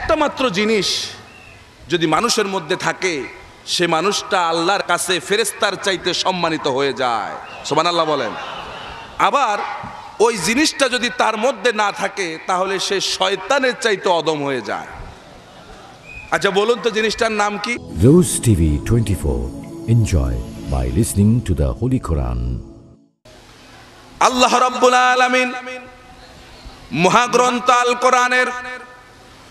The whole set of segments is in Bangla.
একটা মাত্র জিনিস যদি মানুষের মধ্যে থাকে সে মানুষটা আল্লাহর কাছে ফেরেস্তার চাইতে সম্মানিত হয়ে যায় সোমান আল্লাহ বলেন আবার ওই জিনিসটা যদি তার মধ্যে না থাকে তাহলে সে শয়তানের চাইতে অদম হয়ে যায় আচ্ছা বলুন তো জিনিসটার নাম কি Rose TV twenty four enjoy by listening to the holy Quran Allah রব্বুল আলমিন মহাগ্রন্থ আল কোরআনের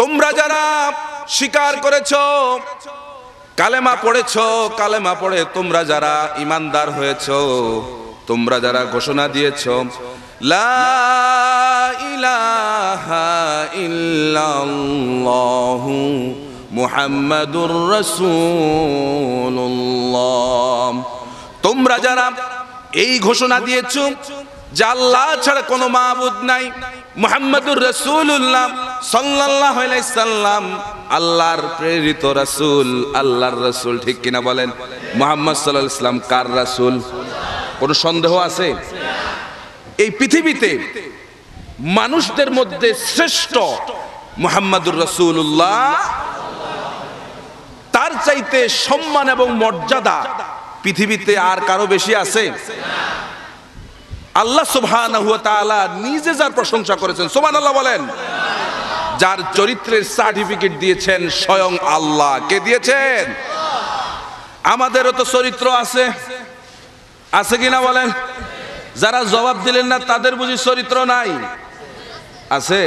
তোমরা যারা স্বীকার করেছ কালেমা পড়েছ কালেমা পড়ে তোমরা যারা ইমানদার হয়েছ তোমরা যারা ঘোষণা দিয়েছ লা ইলাহা মুহাম্মাদুর রাসূলুল্লাহ তোমরা যারা এই ঘোষণা দিয়েছ জাল্লাহ আল্লাহ ছাড়া কোনো মাহবুদ নাই মোহাম্মদুর রসুল্লাহ সাল্লাহ সাল্লাম আল্লাহর প্রেরিত রাসূল আল্লাহর রাসূল ঠিক কিনা বলেন মোহাম্মদ সাল্লাহ ইসলাম কার রাসুল কোনো সন্দেহ আছে এই পৃথিবীতে মানুষদের মধ্যে শ্রেষ্ঠ মোহাম্মদুর রাসূলুল্লাহ তার চাইতে সম্মান এবং মর্যাদা পৃথিবীতে আর কারো বেশি আছে আল্লাহ তাআলা নিজে যার প্রশংসা করেছেন সুবহানাল্লাহ আল্লাহ বলেন যার চরিত্রের সার্টিফিকেট দিয়েছেন স্বয়ং আল্লাহ কে দিয়েছেন আমাদেরও তো চরিত্র আছে আছে কিনা বলেন যারা জবাব দিলেন না তাদের বুঝি চরিত্র নাই আছে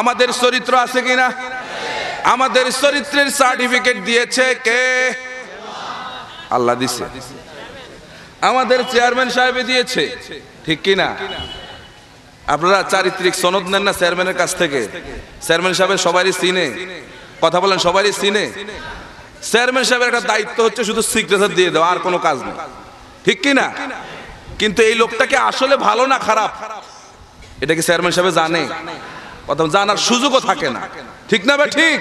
আমাদের চরিত্র আছে কিনা আমাদের চরিত্রের সার্টিফিকেট দিয়েছে কে আল্লাহ দিছে আমাদের চেয়ারম্যান সাহেব দিয়েছে ঠিক কি না আপনারা চারিত্রিক সনদ নেন না চেয়ারম্যানের কাছ থেকে চেয়ারম্যান সাহেবের সবারই সিনে কথা বলেন সবারই সিনে চেয়ারম্যান সাহেবের একটা দায়িত্ব হচ্ছে শুধু সিগনেচার দিয়ে দেওয়া আর কোনো কাজ নেই ঠিক কি না কিন্তু এই লোকটাকে আসলে ভালো না খারাপ এটা কি চেয়ারম্যান সাহেব জানে কথা জানার সুযোগও থাকে না ঠিক না ভাই ঠিক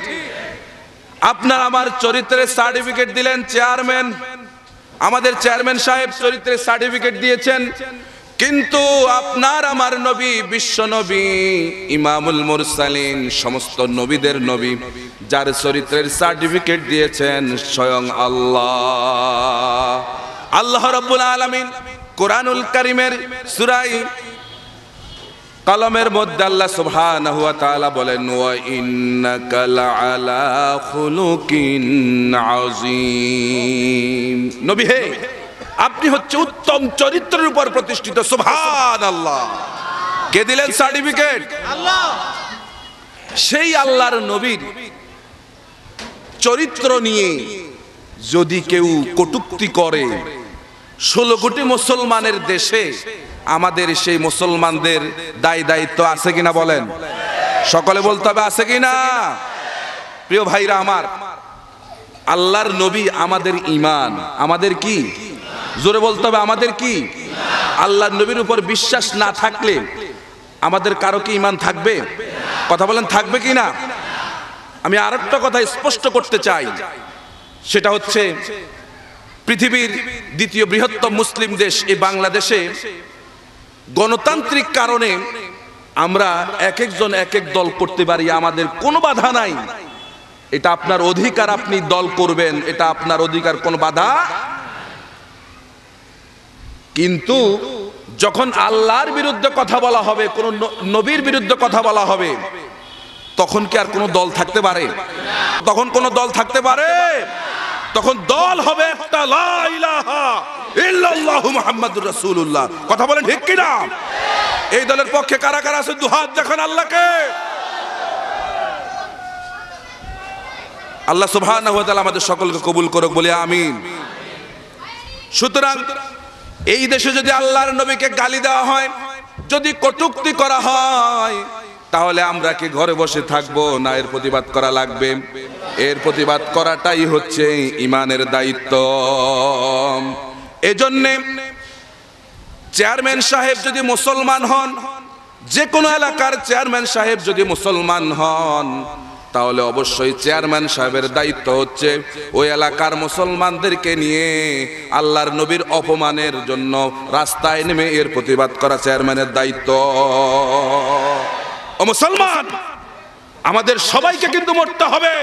আপনার আমার চরিত্রের সার্টিফিকেট দিলেন চেয়ারম্যান আমাদের চেয়ারম্যান সাহেব চরিত্রের সার্টিফিকেট দিয়েছেন কিন্তু আপনার আমার নবী বিশ্ব নবী ইমামুল মুরসালিন সমস্ত নবীদের নবী যার চরিত্রের সার্টিফিকেট দিয়েছেন স্বয়ং আল্লাহ আল্লাহ রব্বুল আলমিন কোরআনুল করিমের সুরাই কলমের মধ্যে আল্লাহ সুবহান হুয়া তালা বলেন ওয়া ইন্নাকা লাআলা খুলুকিন নবী হে আপনি হচ্ছে উত্তম চরিত্রের উপর প্রতিষ্ঠিত সুবহান আল্লাহ কে দিলেন সার্টিফিকেট আল্লাহ সেই আল্লাহর নবীর চরিত্র নিয়ে যদি কেউ কটুক্তি করে ষোলো কোটি মুসলমানের দেশে আমাদের সেই মুসলমানদের দায় দায়িত্ব আছে কিনা বলেন সকলে বলতে হবে আছে কিনা প্রিয় ভাইরা আমার আল্লাহর নবী আমাদের ইমান আমাদের কি জোরে বলতে হবে আমাদের কি আল্লাহর নবীর উপর বিশ্বাস না থাকলে আমাদের কারো কি ইমান থাকবে কথা বলেন থাকবে কি না আমি আর একটা কথা স্পষ্ট করতে চাই সেটা হচ্ছে পৃথিবীর দ্বিতীয় বৃহত্তম মুসলিম দেশ এই বাংলাদেশে গণতান্ত্রিক কারণে আমরা এক একজন এক এক দল করতে পারি আমাদের কোনো বাধা নাই এটা আপনার অধিকার আপনি দল করবেন এটা আপনার অধিকার কোনো বাধা কিন্তু যখন আল্লাহর বিরুদ্ধে কথা বলা হবে কোন নবীর বিরুদ্ধে কথা বলা হবে তখন কি আর কোনো দল থাকতে পারে তখন কোনো দল থাকতে পারে তখন দল হবে একটা মোহাম্মদুর রাসূলুল্লাহ কথা বলেন ঠিক কিনা এই দলের পক্ষে কারা কারা আছে দুহাত দেখান আল্লাহকে আল্লাহ সুবহানাহু ওয়া তাআলা আমাদের সকলকে কবুল করুক বলি আমিন সুতরাং এই দেশে যদি আল্লাহর নবীকে গালি দেওয়া হয় যদি কটুক্তি করা হয় তাহলে আমরা কি ঘরে বসে থাকব না এর প্রতিবাদ করা লাগবে এর প্রতিবাদ করাটাই হচ্ছে ইমানের দায়িত্ব এজন্যে চেয়ারম্যান সাহেব যদি মুসলমান হন যে কোনো এলাকার চেয়ারম্যান সাহেব যদি মুসলমান হন তাহলে অবশ্যই চেয়ারম্যান সাহেবের দায়িত্ব হচ্ছে ওই এলাকার মুসলমানদেরকে নিয়ে আল্লাহর নবীর অপমানের জন্য রাস্তায় নেমে এর প্রতিবাদ করা চেয়ারম্যানের দায়িত্ব ও মুসলমান আমাদের সবাইকে কিন্তু মরতে হবে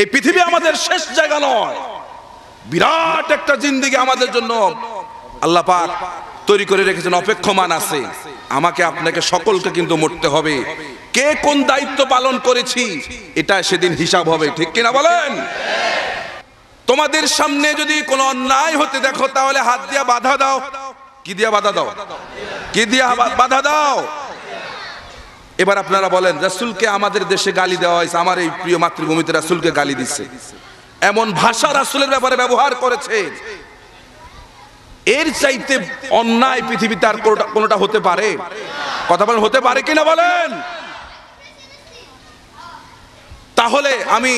এই পৃথিবী আমাদের শেষ জায়গা নয় বিরাট একটা জিন্দিগি আমাদের জন্য আল্লাহ পাক তৈরি করে রেখেছেন অপেক্ষমান আছে আমাকে আপনাকে সকলকে কিন্তু মরতে হবে কে কোন দায়িত্ব পালন করেছি এটা সেদিন হিসাব হবে ঠিক কিনা বলেন তোমাদের সামনে যদি কোনো অন্যায় হতে দেখো তাহলে হাত দিয়া বাধা দাও কি দিয়া বাধা দাও কি দিয়া বাধা দাও এবার আপনারা বলেন রাসুলকে আমাদের দেশে গালি দেওয়া হয়েছে আমার এই প্রিয় মাতৃভূমিতে রাসুলকে গালি দিচ্ছে এমন ভাষা রাসুলের ব্যাপারে ব্যবহার করেছে এর চাইতে অন্যায় পৃথিবীতে আর কোনোটা হতে পারে কথা বলেন হতে পারে কিনা বলেন তাহলে আমি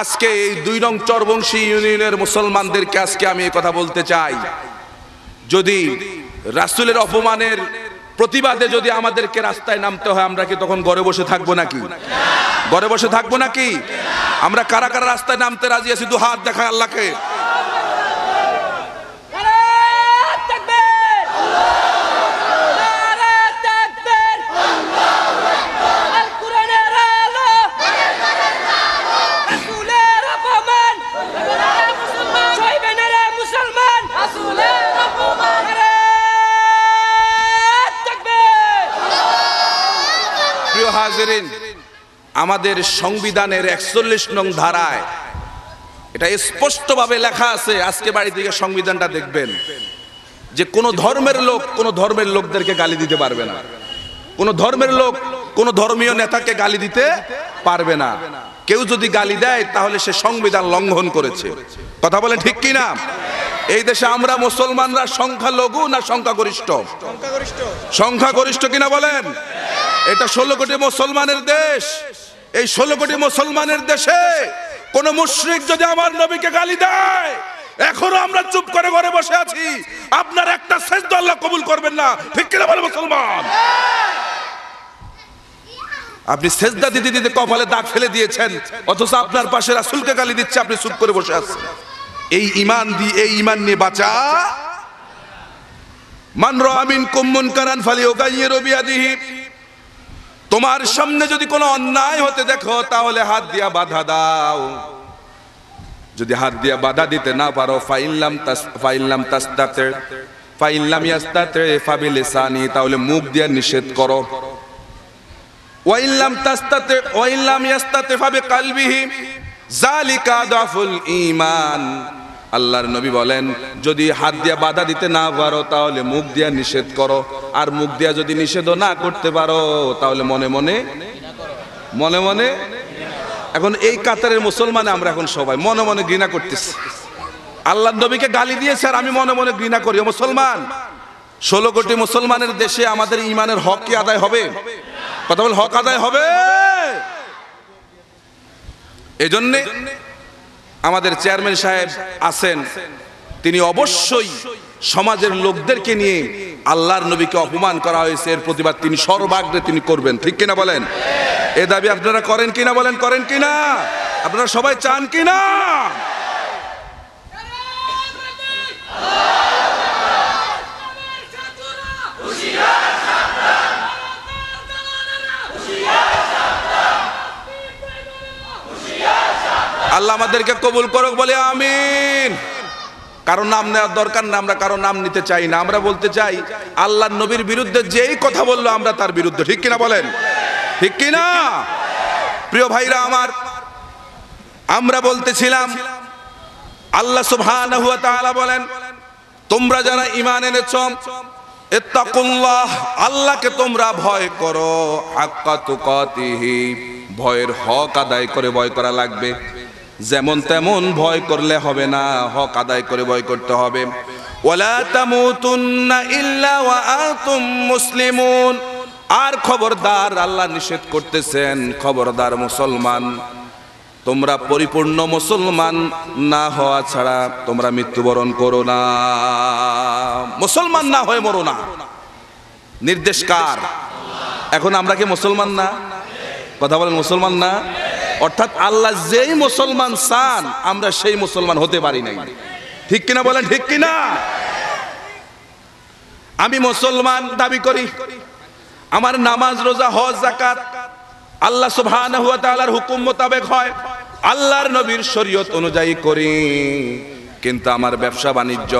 আজকে এই দুই নং চরবংশী ইউনিয়নের মুসলমানদেরকে আজকে আমি কথা বলতে চাই যদি রাসুলের অপমানের প্রতিবাদে যদি আমাদেরকে রাস্তায় নামতে হয় আমরা কি তখন ঘরে বসে থাকবো নাকি ঘরে বসে থাকবো নাকি আমরা কারা কারা রাস্তায় নামতে রাজি আছি দু হাত দেখায় আল্লাহকে আমাদের সংবিধানের একচল্লিশ নং ধারায় এটা স্পষ্টভাবে লেখা আছে আজকে বাড়ি থেকে সংবিধানটা দেখবেন যে কোনো ধর্মের লোক কোনো ধর্মের লোকদেরকে গালি দিতে পারবে না কোনো ধর্মের লোক কোনো ধর্মীয় নেতাকে গালি দিতে পারবে না কেউ যদি গালি দেয় তাহলে সে সংবিধান লঙ্ঘন করেছে কথা বলে ঠিক কি না এই দেশে আমরা মুসলমানরা সংখ্যালঘু না সংখ্যাগরিষ্ঠ সংখ্যাগরিষ্ঠ কিনা বলেন এটা ষোলো কোটি মুসলমানের দেশ এই ষোলো কোটি মুসলমানের দেশে কোন মুশ্রিক যদি আমার নবীকে গালি দেয় এখনো আমরা চুপ করে ঘরে বসে আছি আপনার একটা শেষ আল্লাহ কবুল করবেন না ঠিক কিনা বলে মুসলমান আপনি সেজদা দিতে দিতে কপালে দাগ ফেলে দিয়েছেন অথচ আপনার পাশে রাসুলকে গালি দিচ্ছে আপনি চুপ করে বসে আছেন এই ইমান দিয়ে এই ইমান নিয়ে বাঁচা মান আমিন কুম্মুন কারান ফালি ওগাইয়ে আদিহিম তোমার সামনে যদি কোনো অন্যায় হতে দেখো তাহলে হাত দিয়া বাধা দাও যদি হাত দিয়া বাধা দিতে না পারো ফাইল্লাম ফাইল্লাম তাস্তাতে ফাইল্লাম ইয়াস্তাতে ফাবিলিসানি তাহলে মুখ দিয়া নিষেধ করো ওয়াইল্লাম তাস্তাতে ওয়াইল্লাম ইয়াস্তাতে ফাবি কালবিহি জালিকা দাফুল ঈমান আল্লাহর নবী বলেন যদি হাত দিয়া বাধা দিতে না পারো তাহলে মুখ দিয়া নিষেধ করো আর মুখ দিয়া যদি নিষেধও না করতে পারো তাহলে মনে মনে মনে মনে এখন এই কাতারের মুসলমানে আমরা এখন সবাই মনে মনে ঘৃণা করতেছি আল্লাহ নবীকে গালি দিয়েছে আর আমি মনে মনে ঘৃণা করি মুসলমান ষোলো কোটি মুসলমানের দেশে আমাদের ইমানের হক কি আদায় হবে কথা বল হক আদায় হবে এজন্যে আমাদের চেয়ারম্যান সাহেব আছেন তিনি অবশ্যই সমাজের লোকদেরকে নিয়ে আল্লাহর নবীকে অপমান করা হয়েছে এর প্রতিবাদ তিনি সর্বাগ্রে তিনি করবেন ঠিক কিনা বলেন এ দাবি আপনারা করেন কিনা বলেন করেন কিনা আপনারা সবাই চান কিনা আল্লাহ আমাদেরকে কবুল করুক বলে আমিন কারো নাম নেওয়ার দরকার না আমরা কারো নাম নিতে চাই না আমরা বলতে চাই আল্লাহ নবীর বিরুদ্ধে যেই কথা বললো আমরা তার বিরুদ্ধে ঠিক কিনা বলেন ঠিক কিনা প্রিয় ভাইরা আমার আমরা বলতেছিলাম আল্লাহ সুবহান বলেন তোমরা যারা ইমান এনেছ আল্লাহকে তোমরা ভয় করো হাক্কা ভয়ের হক আদায় করে ভয় করা লাগবে যেমন তেমন ভয় করলে হবে না হক আদায় করে ভয় করতে হবে মুসলিমুন আর খবরদার আল্লাহ নিষেধ করতেছেন খবরদার মুসলমান তোমরা পরিপূর্ণ মুসলমান না হওয়া ছাড়া তোমরা মৃত্যুবরণ করো না মুসলমান না হয়ে মরো না নির্দেশ কার এখন আমরা কি মুসলমান না কথা বলেন মুসলমান না অর্থাৎ আল্লাহ যেই মুসলমান চান আমরা সেই মুসলমান হতে পারি নাই ঠিক কিনা বলেন ঠিক কিনা আমি মুসলমান দাবি করি আমার নামাজ রোজা হজ জাকাত আল্লাহ সুবহান হুয়া তালার হুকুম মোতাবেক হয় আল্লাহর নবীর শরীয়ত অনুযায়ী করি কিন্তু আমার ব্যবসা বাণিজ্য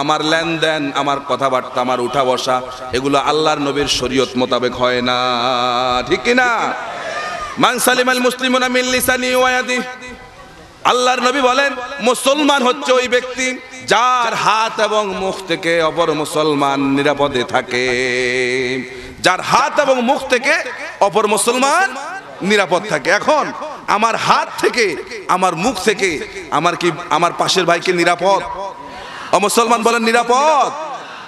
আমার লেনদেন আমার কথাবার্তা আমার উঠা বসা এগুলো আল্লাহর নবীর শরীয়ত মোতাবেক হয় না ঠিক কিনা না আল্লাহর নবী বলেন মুসলমান হচ্ছে ওই ব্যক্তি যার হাত এবং মুখ থেকে অপর মুসলমান নিরাপদে থাকে যার হাত এবং মুখ থেকে অপর মুসলমান নিরাপদ থাকে এখন আমার হাত থেকে আমার মুখ থেকে আমার কি আমার পাশের ভাইকে নিরাপদ ও মুসলমান বলেন নিরাপদ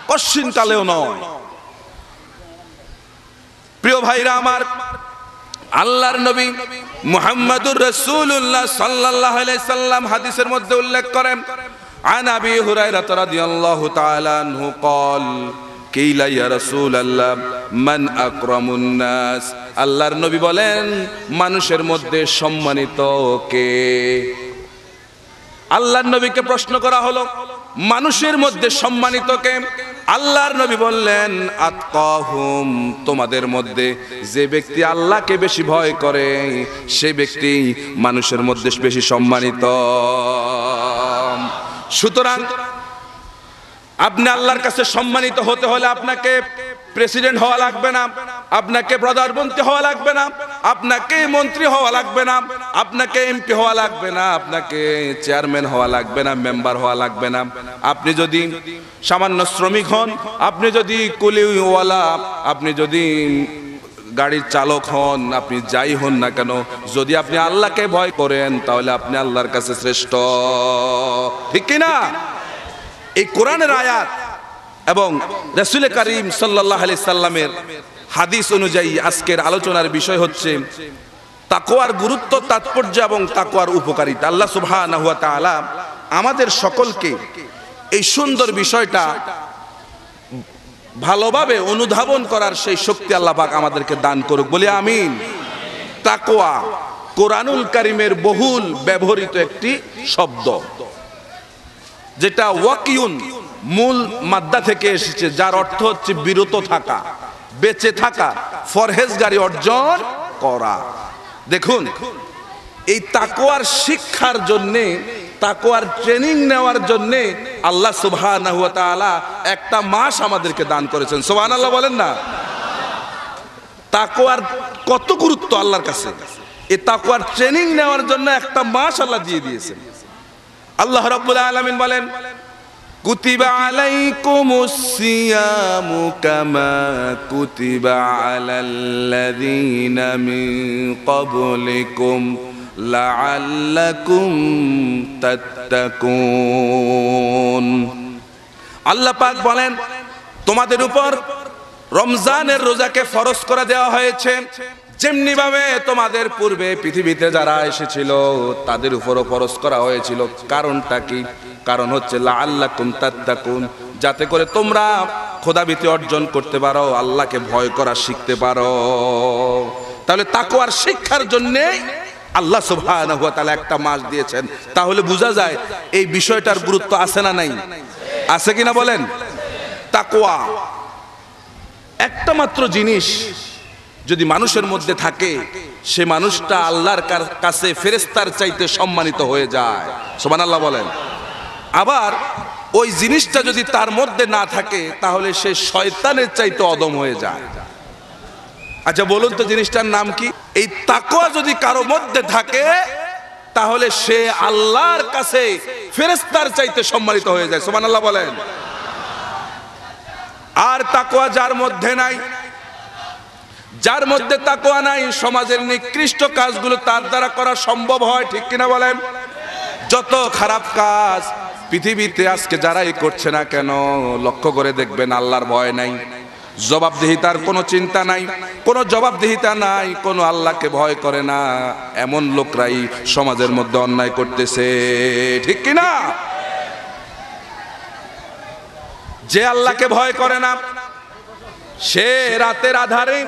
কশ্চিনকালেও নয় প্রিয় ভাইরা আমার আল্লাহর নবী মুহাম্মাদুর রাসূলুল্লাহ সাল্লাল্লাহু আলাইহি সাল্লাম হাদিসের মধ্যে উল্লেখ করেন عن ابي هريره رضي الله تعالى عنه قال قيل يا মান আকরামুন নাস আল্লাহর নবী বলেন মানুষের মধ্যে সম্মানিত কে আল্লাহর নবীকে প্রশ্ন করা হলো মানুষের মধ্যে সম্মানিত কে আল্লাহর নবী বললেন আতকাহুম তোমাদের মধ্যে যে ব্যক্তি আল্লাহকে বেশি ভয় করে সে ব্যক্তি মানুষের মধ্যে বেশি সম্মানিত সুতরাং আপনি আল্লাহর কাছে সম্মানিত হতে হলে আপনাকে প্রেসিডেন্ট হওয়া লাগবে না আপনাকে প্রধানমন্ত্রী হওয়া লাগবে না আপনাকে মন্ত্রী হওয়া লাগবে না আপনাকে এমপি হওয়া লাগবে না আপনাকে চেয়ারম্যান হওয়া লাগবে না মেম্বার হওয়া লাগবে না আপনি যদি সামান্য শ্রমিক হন আপনি যদি কুলিওয়ালা আপনি যদি গাড়ির চালক হন আপনি যাই হন না কেন যদি আপনি আল্লাহকে ভয় করেন তাহলে আপনি আল্লাহর কাছে শ্রেষ্ঠ ঠিক কিনা এই কোরআনের আয়াত এবং রসুল করিম সাল্লাহ আলি সাল্লামের হাদিস অনুযায়ী আজকের আলোচনার বিষয় হচ্ছে তাকোয়ার গুরুত্ব তাৎপর্য এবং তাকোয়ার উপকারিতা আল্লাহ সুবাহ আমাদের সকলকে এই সুন্দর বিষয়টা ভালোভাবে অনুধাবন করার সেই শক্তি আল্লাহ পাক আমাদেরকে দান করুক বলে আমিন তাকোয়া কোরআনুল কারিমের বহুল ব্যবহৃত একটি শব্দ যেটা ওয়াকিউন মূল মাদ্দা থেকে এসেছে যার অর্থ হচ্ছে বিরত থাকা বেঁচে থাকা ফরহেজগারি অর্জন করা দেখুন এই তাকোয়ার শিক্ষার জন্যে তাকোয়ার ট্রেনিং নেওয়ার জন্যে আল্লাহ সুবাহ একটা মাস আমাদেরকে দান করেছেন সোহান আল্লাহ বলেন না তাকোয়ার কত গুরুত্ব আল্লাহর কাছে এই তাকোয়ার ট্রেনিং নেওয়ার জন্য একটা মাস আল্লাহ দিয়ে দিয়েছেন আল্লাহ রব আলমিন বলেন كتب عليكم الصيام كما كتب على الذين من قبلكم لعلكم تتقون আল্লাহ পাক বলেন তোমাদের উপর রমজানের রোজাকে ফরজ করে দেওয়া হয়েছে যেমনি ভাবে তোমাদের পূর্বে পৃথিবীতে যারা এসেছিল তাদের উপরও ফরজ করা হয়েছিল কারণটা কি কারণ হচ্ছে লাআল্লাকুম তাত্তাকুন যাতে করে তোমরা খোদাবিতি অর্জন করতে পারো আল্লাহকে ভয় করা শিখতে পারো তাহলে আর শিক্ষার জন্যে আল্লাহ সুবহানাহু ওয়া তাআলা একটা মাস দিয়েছেন তাহলে বোঝা যায় এই বিষয়টার গুরুত্ব আছে না নাই আছে কিনা বলেন তাকওয়া একটা মাত্র জিনিস যদি মানুষের মধ্যে থাকে সে মানুষটা আল্লাহর কাছে ফেরেস্তার চাইতে সম্মানিত হয়ে যায় সোমান আল্লাহ বলেন আবার ওই জিনিসটা যদি তার মধ্যে না থাকে তাহলে সে শয়তানের চাইতে অদম হয়ে যায় আচ্ছা বলুন তো জিনিসটার নাম কি এই তাকোয়া যদি কারো মধ্যে থাকে তাহলে সে আল্লাহর কাছে ফেরেস্তার চাইতে সম্মানিত হয়ে যায় সোমান আল্লাহ বলেন আর তাকোয়া যার মধ্যে নাই যার মধ্যে তাকোয়া নাই সমাজের নিকৃষ্ট কাজগুলো তার দ্বারা করা সম্ভব হয় ঠিক কিনা বলেন যত খারাপ কাজ পৃথিবীতে আজকে যারাই করছে না কেন লক্ষ্য করে দেখবেন আল্লাহর ভয় নাই জবাবদিহিতার কোনো চিন্তা নাই কোনো জবাবদিহিতা নাই কোনো আল্লাহকে ভয় করে না এমন লোকরাই সমাজের মধ্যে অন্যায় করতেছে ঠিক কিনা যে আল্লাহকে ভয় করে না সে রাতের আধারে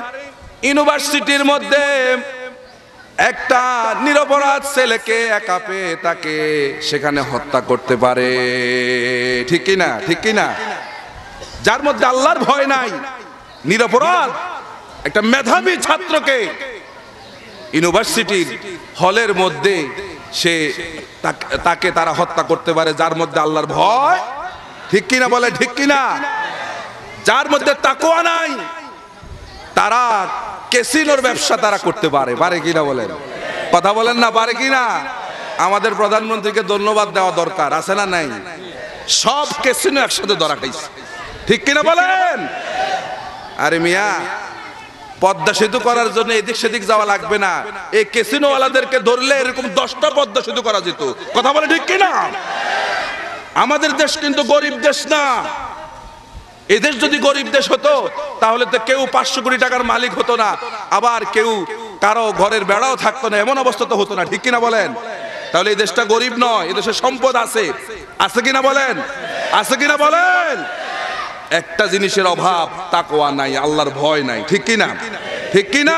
ইউনিভার্সিটির মধ্যে একটা নিরপরাধ ছেলেকে একা পেয়ে তাকে সেখানে হত্যা করতে পারে ঠিক কিনা ঠিক কিনা যার মধ্যে আল্লাহর ভয় নাই নিরপরাধ একটা মেধাবী ছাত্রকে ইউনিভার্সিটির হলের মধ্যে সে তাকে তারা হত্যা করতে পারে যার মধ্যে আল্লাহর ভয় ঠিক কিনা বলে ঠিক কিনা যার মধ্যে তাকোয়া নাই তারা কেসিনোর ব্যবসা তারা করতে পারে পারে কিনা বলেন কথা বলেন না পারে কিনা আমাদের প্রধানমন্ত্রীকে ধন্যবাদ দেওয়া দরকার আছে না নাই সব কেসিনো একসাথে ধরা খাইছে ঠিক কিনা বলেন আরে মিয়া পদ্মা সেতু করার জন্য এদিক সেদিক যাওয়া লাগবে না এই কেসিনোওয়ালাদেরকে ধরলে এরকম দশটা পদ্মা সেতু করা যেত কথা বলে ঠিক কিনা আমাদের দেশ কিন্তু গরিব দেশ না এদেশ যদি গরিব দেশ হতো তাহলে তো কেউ পাঁচশো কোটি টাকার মালিক হতো না আবার কেউ কারো ঘরের বেড়াও থাকতো না এমন অবস্থা তো হতো না ঠিক কিনা বলেন তাহলে এই দেশটা গরিব নয় এদেশে সম্পদ আছে আছে কিনা বলেন আছে কিনা বলেন একটা জিনিসের অভাব তাকোয়া নাই আল্লাহর ভয় নাই ঠিক কিনা ঠিক কিনা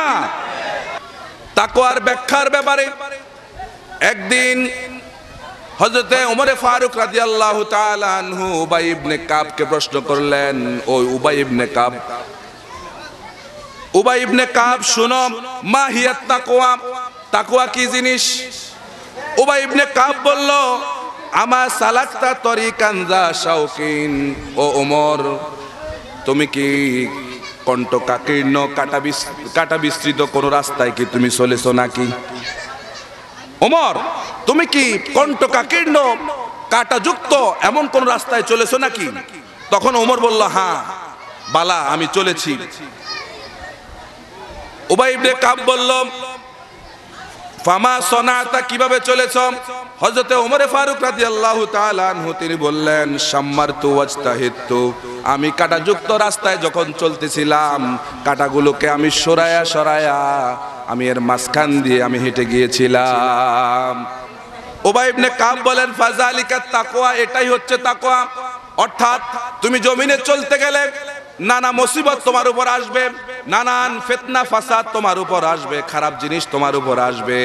তাকোয়ার ব্যাখ্যার ব্যাপারে একদিন হজরতে উমরে ফারুক রাজি আল্লাহ আনহু উবাই ইবনে কাবকে প্রশ্ন করলেন ও উবাই ইবনে কাব উবাই ইবনে কাব শুনো মা হিয়াত তাকোয়া তাকোয়া কি জিনিস উবাই ইবনে কাব বলল আমার তরি তরিকানজা শাউকিন ও ওমর তুমি কি কণ্ঠ কাকীর্ণ কাটা কাটা বিস্তৃত কোনো রাস্তায় কি তুমি চলেছ নাকি ওমর তুমি কি কণ্ঠকাকীর্ণ কাটাযুক্ত এমন কোন রাস্তায় চলেছো নাকি তখন ওমর বলল হ্যাঁ বালা আমি চলেছি উবাই ইবনে কাব বলল ফামা সনাতা কিভাবে চলেছ হযরতে ওমরে ফারুক রাদিয়াল্লাহু তাআলা আনহু তিনি বললেন সাম্মারতু ওয়াজতাহিতু আমি কাটাযুক্ত রাস্তায় যখন চলতেছিলাম কাটাগুলোকে আমি সরায়া সরায়া আমি এর মাঝখান দিয়ে আমি হেঁটে গিয়েছিলাম ওবাই ইবনে কাব বলেন ফাজালিকা তাকোয়া এটাই হচ্ছে তাকোয়া অর্থাৎ তুমি জমিনে চলতে গেলে নানা মুসিবত তোমার উপর আসবে নানান ফেতনা ফাসাদ তোমার উপর আসবে খারাপ জিনিস তোমার উপর আসবে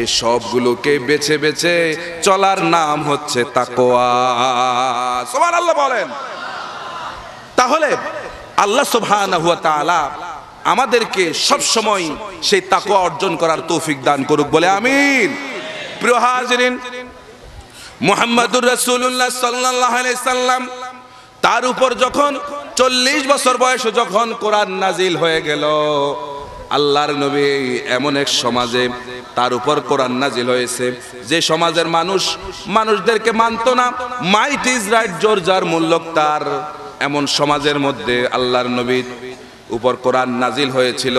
এই সবগুলোকে বেছে বেছে চলার নাম হচ্ছে তাকোয়া সোমান আল্লাহ বলেন তাহলে আল্লাহ সুবহানাহু ওয়া তাআলা আমাদেরকে সব সময় সেই তাকুয়া অর্জন করার তৌফিক দান করুক বলে আমিন প্রিয় হাজরিন মোহাম্মদুর সাল্লাল্লাহু আলাইহি সাল্লাম তার উপর যখন চল্লিশ বছর বয়সে যখন কোরআন নাজিল হয়ে গেল আল্লাহর নবী এমন এক সমাজে তার উপর কোরআন নাজিল হয়েছে যে সমাজের মানুষ মানুষদেরকে মানত না মাইট ইজ রাইট জোর যার মূল্যক তার এমন সমাজের মধ্যে আল্লাহর নবী উপর কোরআন নাজিল হয়েছিল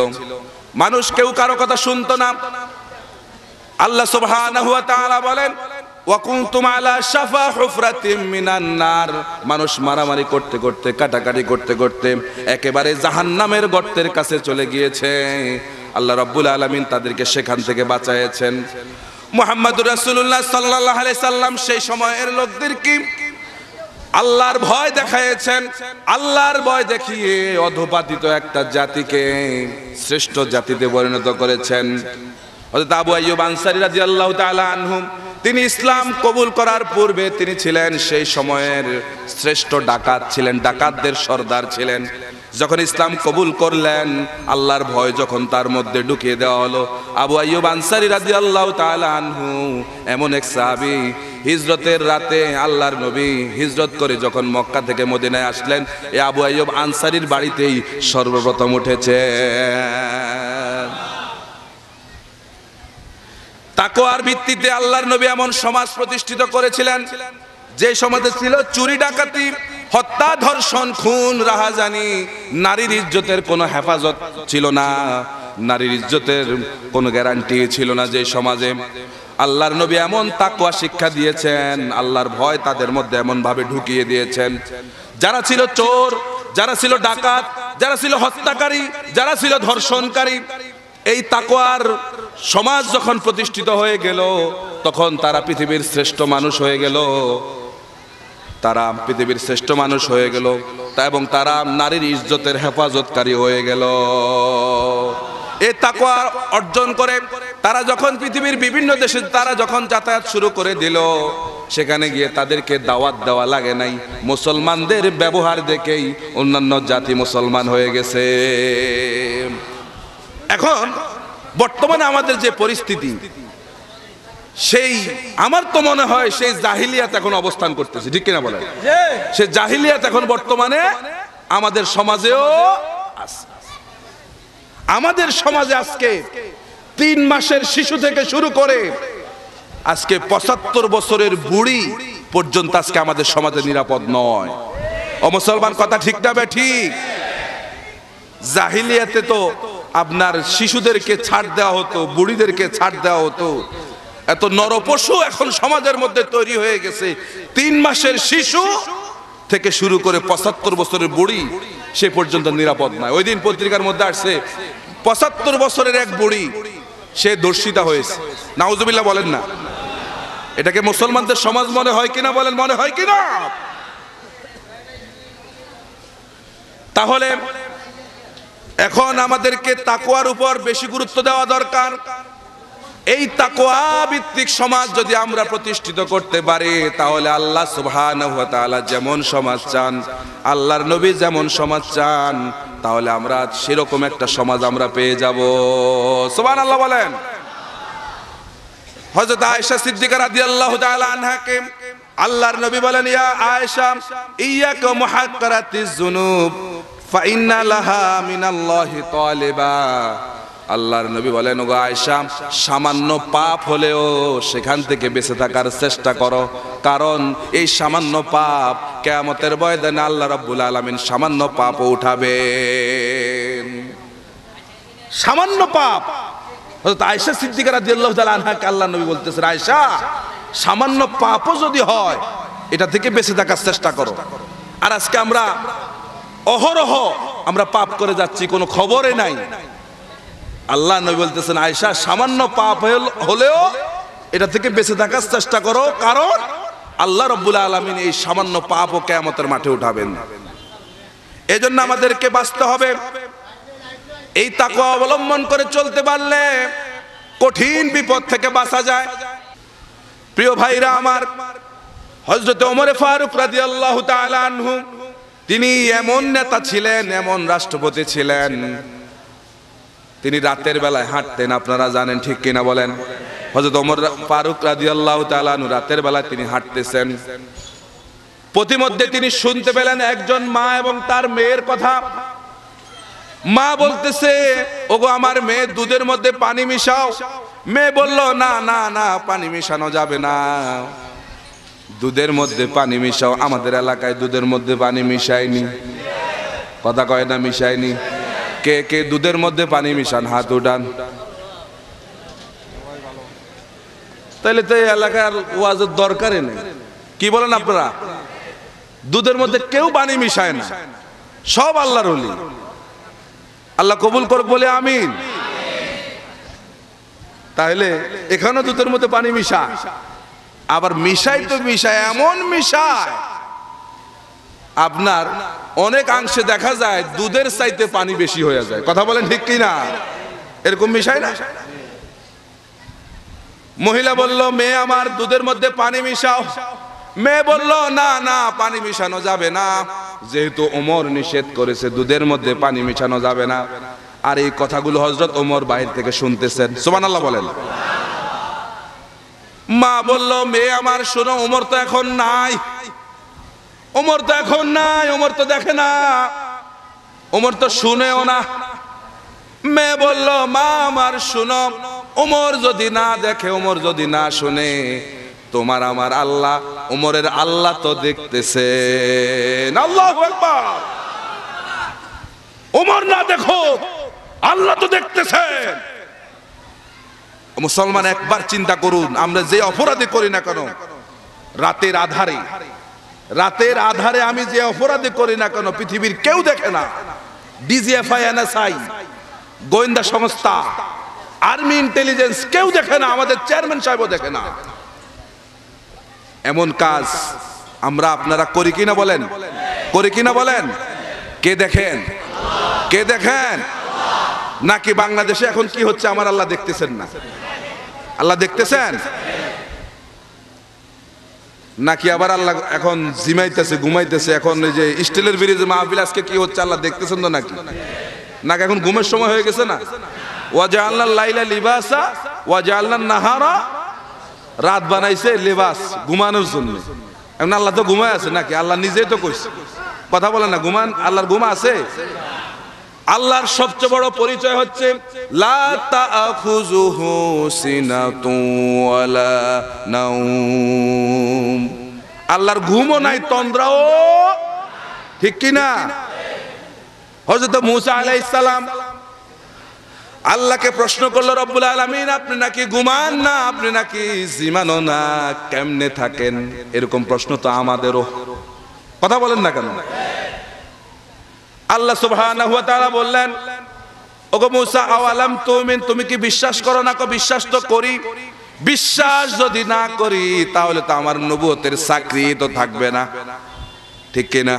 মানুষ কেউ কারো কথা শুনতো না আল্লাহ সুবহানাহু ওয়া তাআলা বলেন মানুষ মারামারি করতে করতে কাটাকাটি করতে করতে একেবারে জাহান্নামের গর্তের কাছে চলে গিয়েছে আল্লাহ রাব্বুল আলামিন তাদেরকে সেখান থেকে বাঁচাইছেন রাসূলুল্লাহ সাল্লাল্লাহু আলাইহি সাল্লাম সেই সময়ের লোকদের কি আল্লাহর ভয় দেখাইছেন আল্লাহর ভয় দেখিয়ে অধপাতিত একটা জাতিকে শ্রেষ্ঠ জাতিতে পরিণত করেছেন হযরত আবু আইয়ুব আনসারী রাদিয়াল্লাহু তাআলা আনহুম তিনি ইসলাম কবুল করার পূর্বে তিনি ছিলেন সেই সময়ের শ্রেষ্ঠ ডাকাত ছিলেন ডাকাতদের সর্দার ছিলেন যখন ইসলাম কবুল করলেন আল্লাহর ভয় যখন তার মধ্যে ঢুকিয়ে দেওয়া হলো আবু আইব আনসারি রাজি আল্লাহ আনহু এমন এক সাহাবি হিজরতের রাতে আল্লাহর নবী হিজরত করে যখন মক্কা থেকে মদিনায় আসলেন এ আবু আইব আনসারির বাড়িতেই সর্বপ্রথম উঠেছে তাকোয়ার ভিত্তিতে আল্লাহর নবী এমন সমাজ প্রতিষ্ঠিত করেছিলেন যে সমাজে ছিল চুরি ডাকাতি হত্যা ধর্ষণ খুন রাহাজানি নারীর ইজ্জতের কোনো হেফাজত ছিল না নারীর ইজ্জতের কোনো গ্যারান্টি ছিল না যে সমাজে আল্লাহর নবী এমন তাকুয়া শিক্ষা দিয়েছেন আল্লাহর ভয় তাদের মধ্যে এমনভাবে ঢুকিয়ে দিয়েছেন যারা ছিল চোর যারা ছিল ডাকাত যারা ছিল হত্যাকারী যারা ছিল ধর্ষণকারী এই তাকোয়ার সমাজ যখন প্রতিষ্ঠিত হয়ে গেল তখন তারা পৃথিবীর শ্রেষ্ঠ মানুষ হয়ে গেল তারা পৃথিবীর শ্রেষ্ঠ মানুষ হয়ে গেল তা এবং তারা নারীর ইজ্জতের হেফাজতকারী হয়ে গেল এ তাকুয়া অর্জন করে তারা যখন পৃথিবীর বিভিন্ন দেশে তারা যখন যাতায়াত শুরু করে দিল সেখানে গিয়ে তাদেরকে দাওয়াত দেওয়া লাগে নাই মুসলমানদের ব্যবহার দেখেই অন্যান্য জাতি মুসলমান হয়ে গেছে এখন বর্তমানে আমাদের যে পরিস্থিতি সেই আমার তো মনে হয় সেই জাহিলিয়াত এখন অবস্থান করতেছে ঠিক কিনা বলেন সে জাহিলিয়াত এখন বর্তমানে আমাদের সমাজেও আছে আমাদের সমাজে আজকে তিন মাসের শিশু থেকে শুরু করে আজকে পঁচাত্তর বছরের বুড়ি পর্যন্ত আজকে আমাদের সমাজে নিরাপদ নয় ও মুসলমান কথা ঠিক না বে ঠিক জাহিলিয়াতে তো আপনার শিশুদেরকে ছাড় দেওয়া হতো বুড়িদেরকে ছাড় দেওয়া হতো এত নরপশু এখন সমাজের মধ্যে তৈরি হয়ে গেছে তিন মাসের শিশু থেকে শুরু করে পঁচাত্তর বছরের বুড়ি সে পর্যন্ত নিরাপদ নয় ওই দিন পত্রিকার মধ্যে আসছে পঁচাত্তর বছরের এক বুড়ি সে দর্শিতা হয়েছে নাউজবিল্লা বলেন না এটাকে মুসলমানদের সমাজ মনে হয় কিনা বলেন মনে হয় কিনা তাহলে এখন আমাদেরকে তাকুয়ার উপর বেশি গুরুত্ব দেওয়া দরকার এই তাকোয়া ভিত্তিক সমাজ যদি আমরা প্রতিষ্ঠিত করতে পারি তাহলে আল্লাহ সুবহানাহু ওয়া যেমন সমাজ চান আল্লাহর নবী যেমন সমাজ চান তাহলে আমরা সেরকম একটা সমাজ আমরা পেয়ে যাব আল্লাহ বলেন হযরত আয়েশা সিদ্দিকা রাদিয়াল্লাহু তাআলা আনহাকে আল্লাহর নবী বলেন ইয়া আয়েশা ইয়াকা মুহাক্কারাতিজ জুনুব ফাইন্না লাহা মিনাল্লাহি তালিবা আল্লাহর নবী বলেন গো আয়সা সামান্য পাপ হলেও সেখান থেকে বেঁচে থাকার চেষ্টা করো কারণ এই সামান্য পাপ কেয়ামতের বয়দানে আল্লাহ রব্বুল আলমিন সামান্য পাপ উঠাবে সামান্য পাপ আয়সা সিদ্দিকারা দিল্লাহ আনহাকে আল্লাহ নবী বলতেছে আয়সা সামান্য পাপও যদি হয় এটা থেকে বেঁচে থাকার চেষ্টা করো আর আজকে আমরা অহরহ আমরা পাপ করে যাচ্ছি কোনো খবরে নাই আল্লাহ নবী বলতেছেন আয়সা সামান্য পাপ হলেও এটা থেকে বেঁচে থাকার চেষ্টা করো কারণ আল্লাহ রব্বুল আলমিন এই সামান্য পাপ ও কেয়ামতের মাঠে উঠাবেন এজন্য আমাদেরকে বাঁচতে হবে এই তাকে অবলম্বন করে চলতে পারলে কঠিন বিপদ থেকে বাঁচা যায় প্রিয় ভাইরা আমার হজরত ওমরে ফারুক রাজি আল্লাহ তিনি এমন নেতা ছিলেন এমন রাষ্ট্রপতি ছিলেন তিনি রাতের বেলায় হাঁটতেন আপনারা জানেন ঠিক কিনা বলেন হজরত ওমর ফারুক রাজি আল্লাহ তালু রাতের বেলায় তিনি হাঁটতেছেন প্রতিমধ্যে তিনি শুনতে পেলেন একজন মা এবং তার মেয়ের কথা মা বলতেছে ওগো আমার মেয়ে দুধের মধ্যে পানি মিশাও মেয়ে বলল না না না পানি মিশানো যাবে না দুধের মধ্যে পানি মিশাও আমাদের এলাকায় দুধের মধ্যে পানি মিশায়নি কথা কয় না মিশায়নি কে কে দুধের মধ্যে পানি মিশান হাত উঠান তাইলে তো এই এলাকার ওয়াজের দরকারই নেই কি বলেন আপনারা দুধের মধ্যে কেউ পানি মিশায় না সব আল্লাহর হলি আল্লাহ কবুল করুক বলে আমিন তাহলে এখানে দুধের মধ্যে পানি মিশা আবার মিশাই তো মিশায় এমন মিশায় আপনার অনেক অংশে দেখা যায় দুধের চাইতে পানি বেশি হয়ে যায় কথা বলেন ঠিক কি না এরকম মিশাই না মহিলা বলল মেয়ে আমার দুধের মধ্যে পানি মিশাও মেয়ে বলল না না পানি মিশানো যাবে না যেহেতু ওমর নিষেধ করেছে দুধের মধ্যে পানি মিশানো যাবে না আর এই কথাগুলো হজরত ওমর বাহির থেকে শুনতেছেন সোমান আল্লাহ বলেন মা বলল মেয়ে আমার শোনো ওমর তো এখন নাই ওমর তো এখন নাই ওমর তো দেখে না ওমর তো শুনেও না মেয়ে বলল মা আমার শুনো ওমর যদি না দেখে ওমর যদি না শুনে তোমার আমার আল্লাহ ওমরের আল্লাহ তো দেখতেছে ওমর না দেখো আল্লাহ তো দেখতেছে মুসলমান একবার চিন্তা করুন আমরা যে অপরাধী করি না কেন রাতের আধারে রাতের আধারে আমি যে অপরাধে করি না কেন পৃথিবীর কেউ দেখে না ডিজিএফআই গোয়েন্দা সংস্থা আর্মি ইন্টেলিজেন্স কেউ দেখে না আমাদের চেয়ারম্যান সাহেবও দেখে না এমন কাজ আমরা আপনারা করি কিনা বলেন করি কিনা বলেন কে দেখেন কে দেখেন নাকি বাংলাদেশে এখন কি হচ্ছে আমার আল্লাহ দেখতেছেন না আল্লাহ দেখতেছেন নাকি আবার আল্লাহ এখন জিমাইতেছে ঘুমাইতেছে এখন ওই যে স্টিলের ব্রিজ মাহবিল আজকে কি হচ্ছে আল্লাহ দেখতেছেন তো নাকি নাকি এখন ঘুমের সময় হয়ে গেছে না ওয়াজা আল্লাহ লাইলা লিবাসা ওয়াজা আল্লাহ নাহারা রাত বানাইছে লিবাস ঘুমানোর জন্য এখন আল্লাহ তো ঘুমায় আছে নাকি আল্লাহ নিজেই তো কইছে কথা বলে না ঘুমান আল্লাহর ঘুম আছে আল্লাহর সবচেয়ে বড় পরিচয় হচ্ছে আল্লাহর ঘুমও নাই তন্দ্রাও ঠিক কি না মুসা আলাইহিস সালাম আল্লাহকে প্রশ্ন করলো রব্বুল আলামিন আপনি নাকি ঘুমান না আপনি নাকি জিমানো না কেমনে থাকেন এরকম প্রশ্ন তো আমাদেরও কথা বলেন না কেন আল্লাহ সুবহানাহু ওয়া তাআলা বললেন ওগো মুসা আওয়ালাম তুমিন তুমি কি বিশ্বাস করো না কো বিশ্বাস তো করি বিশ্বাস যদি না করি তাহলে তো আমার নবুয়তের চাকরি তো থাকবে না ঠিক কি না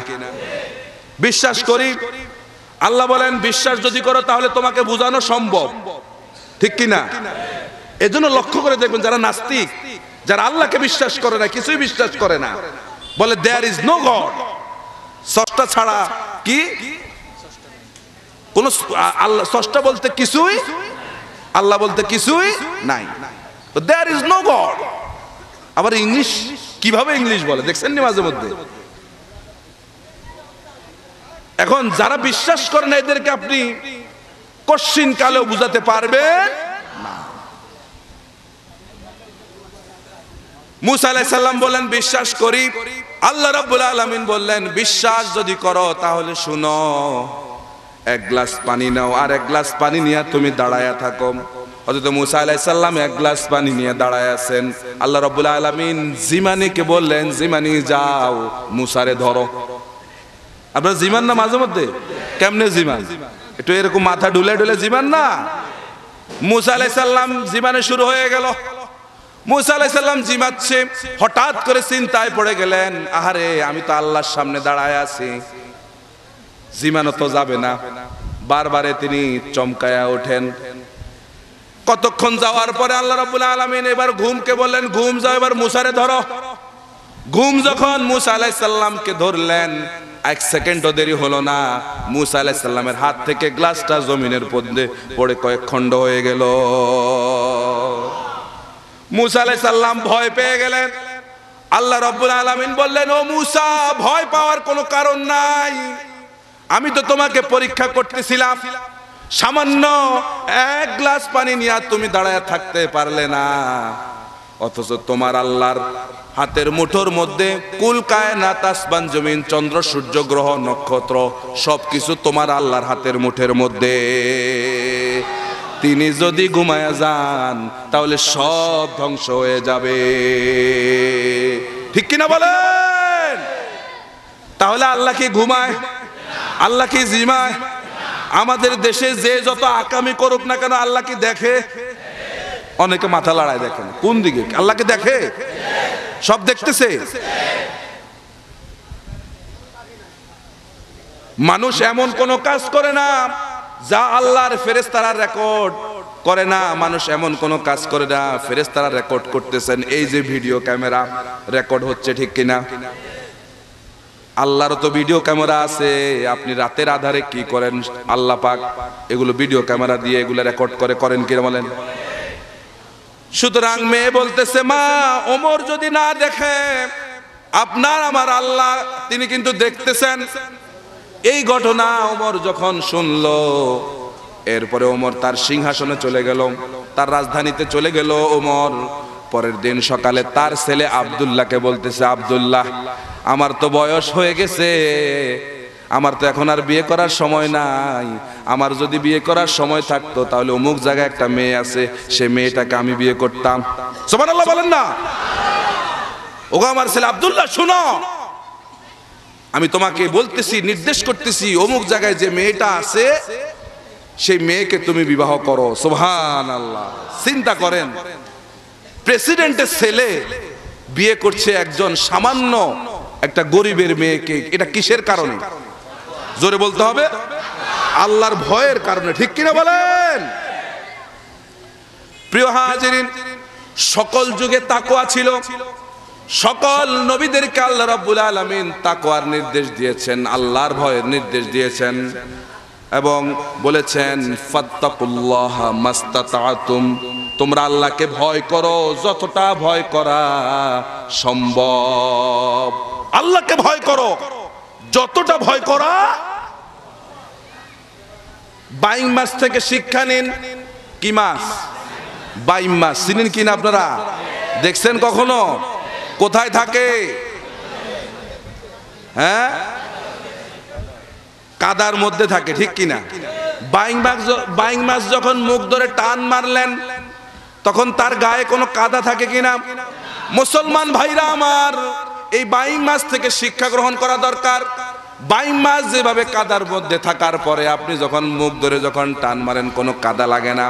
বিশ্বাস করি আল্লাহ বলেন বিশ্বাস যদি করো তাহলে তোমাকে বোঝানো সম্ভব ঠিক কি না এজন্য লক্ষ্য করে দেখবেন যারা নাস্তিক যারা আল্লাহকে বিশ্বাস করে না কিছুই বিশ্বাস করে না বলে দেয়ার ইজ নো গড ষষ্ঠা ছাড়া কি কোন আল্লাহ ষষ্ঠা বলতে কিছুই আল্লাহ বলতে কিছুই নাই দেয়ার ইজ নো গড আবার ইংলিশ কিভাবে ইংলিশ বলে দেখছেন নি মাঝে মধ্যে এখন যারা বিশ্বাস করেন এদেরকে আপনি কশ্চিন কালেও বুঝাতে পারবেন মুসা আলাইসাল্লাম বললেন বিশ্বাস করি আল্লাহ রাবুল আলামিন বললেন বিশ্বাস যদি করো তাহলে শুন এক গ্লাস পানি নাও আর এক গ্লাস পানি নিয়ে তুমি দাঁড়ায়া থাকো অথচ মুসা আলাইসাল্লাম এক গ্লাস পানি নিয়ে দাঁড়ায় আছেন আল্লাহ রাব্বুল আলামিন জিমানিকে বললেন জিমানি যাও মুসারে ধরো আপনার জিমান না মাঝে মধ্যে কেমনে জিমান একটু এরকম মাথা ঢুলে ঢুলে জিমান না মুসা আলাইসাল্লাম জিমানে শুরু হয়ে গেল মুসা আলাইসাল্লাম জিমাচ্ছে হঠাৎ করে চিন্তায় পড়ে গেলেন আহারে আমি তো আল্লাহর সামনে দাঁড়ায় আছি জিমানো তো যাবে না বারবারে তিনি চমকায়া ওঠেন কতক্ষণ যাওয়ার পরে আল্লাহ রাব্বুল আলামিন এবার ঘুমকে বললেন ঘুম যাও এবার মুসারে ধরো ঘুম যখন মুসা আলাইসাল্লামকে ধরলেন এক সেকেন্ডও দেরি হলো না মুসা আলাইসাল্লামের হাত থেকে গ্লাসটা জমিনের পড়ে কয়েক খণ্ড হয়ে গেল মুসা ভয় পেয়ে গেলেন আল্লাহ রব আলমিন বললেন ও মুসা ভয় পাওয়ার কোনো কারণ নাই আমি তো তোমাকে পরীক্ষা করতেছিলাম সামান্য এক গ্লাস পানি নিয়ে তুমি দাঁড়ায় থাকতে পারলে না অথচ তোমার আল্লাহর হাতের মুঠোর মধ্যে কুল না তাসবান জমিন চন্দ্র সূর্য গ্রহ নক্ষত্র সবকিছু তোমার আল্লাহর হাতের মুঠের মধ্যে তিনি যদি ঘুমায়া যান তাহলে সব ধ্বংস হয়ে যাবে ঠিক কিনা বলেন তাহলে আল্লাহ কি ঘুমায় আল্লাহ কি জিমায় আমাদের দেশে যে যত আকামি করুক না কেন আল্লাহ কি দেখে অনেকে মাথা লড়াই দেখেন কোন দিকে আল্লাহকে দেখে সব দেখতেছে মানুষ এমন কোনো কাজ করে না যা আল্লাহর ফেরেস্তারা রেকর্ড করে না মানুষ এমন কোনো কাজ করে না ফেরেস্তারা রেকর্ড করতেছেন এই যে ভিডিও ক্যামেরা রেকর্ড হচ্ছে ঠিক কিনা আল্লাহরও তো ভিডিও ক্যামেরা আছে আপনি রাতের আধারে কি করেন আল্লাহ পাক এগুলো ভিডিও ক্যামেরা দিয়ে এগুলো রেকর্ড করে করেন কি বলেন সুতরাং মেয়ে বলতেছে মা ওমর যদি না দেখে আপনার আমার আল্লাহ তিনি কিন্তু দেখতেছেন এই ঘটনা ওমর যখন শুনল এরপরে ওমর তার সিংহাসনে চলে গেল তার রাজধানীতে চলে গেল ওমর পরের দিন সকালে তার ছেলে আবদুল্লাহকে বলতেছে আবদুল্লাহ আমার তো বয়স হয়ে গেছে আমার তো এখন আর বিয়ে করার সময় নাই আমার যদি বিয়ে করার সময় থাকতো তাহলে অমুক জায়গায় একটা মেয়ে আছে সে মেয়েটাকে আমি বিয়ে করতাম সোমান বলেন না ওগো আমার ছেলে আবদুল্লাহ শুনো আমি তোমাকে বলতেছি নির্দেশ করতেছি অমুক জায়গায় যে মেয়েটা আছে সেই মেয়েকে তুমি বিবাহ করো সোহান আল্লাহ চিন্তা করেন প্রেসিডেন্টের ছেলে বিয়ে করছে একজন সামান্য একটা গরিবের মেয়েকে এটা কিসের কারণে জোরে বলতে হবে আল্লাহর ভয়ের কারণে ঠিক কিনা বলেন প্রিয় হাজির সকল যুগে তাকোয়া ছিল সকল নবীদেরকে আল্লাহ রব্বুল আলমিন তাকওয়ার নির্দেশ দিয়েছেন আল্লাহর ভয়ের নির্দেশ দিয়েছেন এবং বলেছেন তোমরা আল্লাহকে ভয় করো যতটা ভয় করা সম্ভব আল্লাহকে ভয় করো যতটা ভয় করা বাইং মাস থেকে শিক্ষা নিন কি মাস বাইং মাস চিনেন কিনা আপনারা দেখছেন কখনো কোথায় থাকে হ্যাঁ কাদার মধ্যে থাকে ঠিক কিনা বাইং মাছ বাইং মাছ যখন মুখ ধরে টান মারলেন তখন তার গায়ে কোনো কাদা থাকে কিনা মুসলমান ভাইরা আমার এই বাইং মাছ থেকে শিক্ষা গ্রহণ করা দরকার বাইং মাছ যেভাবে কাদার মধ্যে থাকার পরে আপনি যখন মুখ ধরে যখন টান মারেন কোনো কাদা লাগে না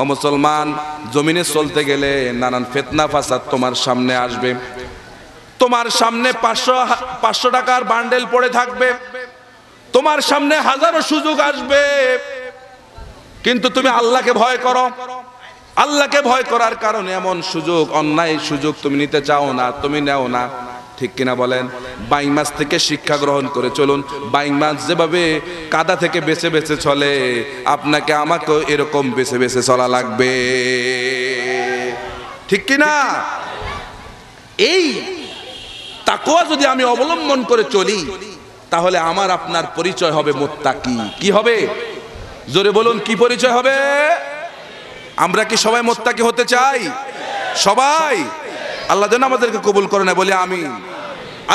ও মুসলমান জমিনে চলতে গেলে নানান ফেতনা ফাসাদ তোমার সামনে আসবে তোমার সামনে পাঁচশো পাঁচশো টাকার বান্ডেল পড়ে থাকবে তোমার সামনে হাজারো সুযোগ আসবে কিন্তু তুমি আল্লাহকে ভয় করো আল্লাহকে ভয় করার কারণে এমন সুযোগ অন্যায় সুযোগ তুমি নিতে চাও না তুমি নেও না ঠিক কিনা বলেন বাইং মাছ থেকে শিক্ষা গ্রহণ করে চলুন বাইং মাছ যেভাবে কাদা থেকে বেছে বেছে চলে আপনাকে আমাকেও এরকম বেছে বেছে চলা লাগবে ঠিক কিনা এই তাকুয়া যদি আমি অবলম্বন করে চলি তাহলে আমার আপনার পরিচয় হবে মোত্তাকি কি হবে জোরে বলুন কি পরিচয় হবে আমরা কি সবাই মোত্তাকি হতে চাই সবাই আল্লাহ যেন আমাদেরকে কবুল করে না বলে আমি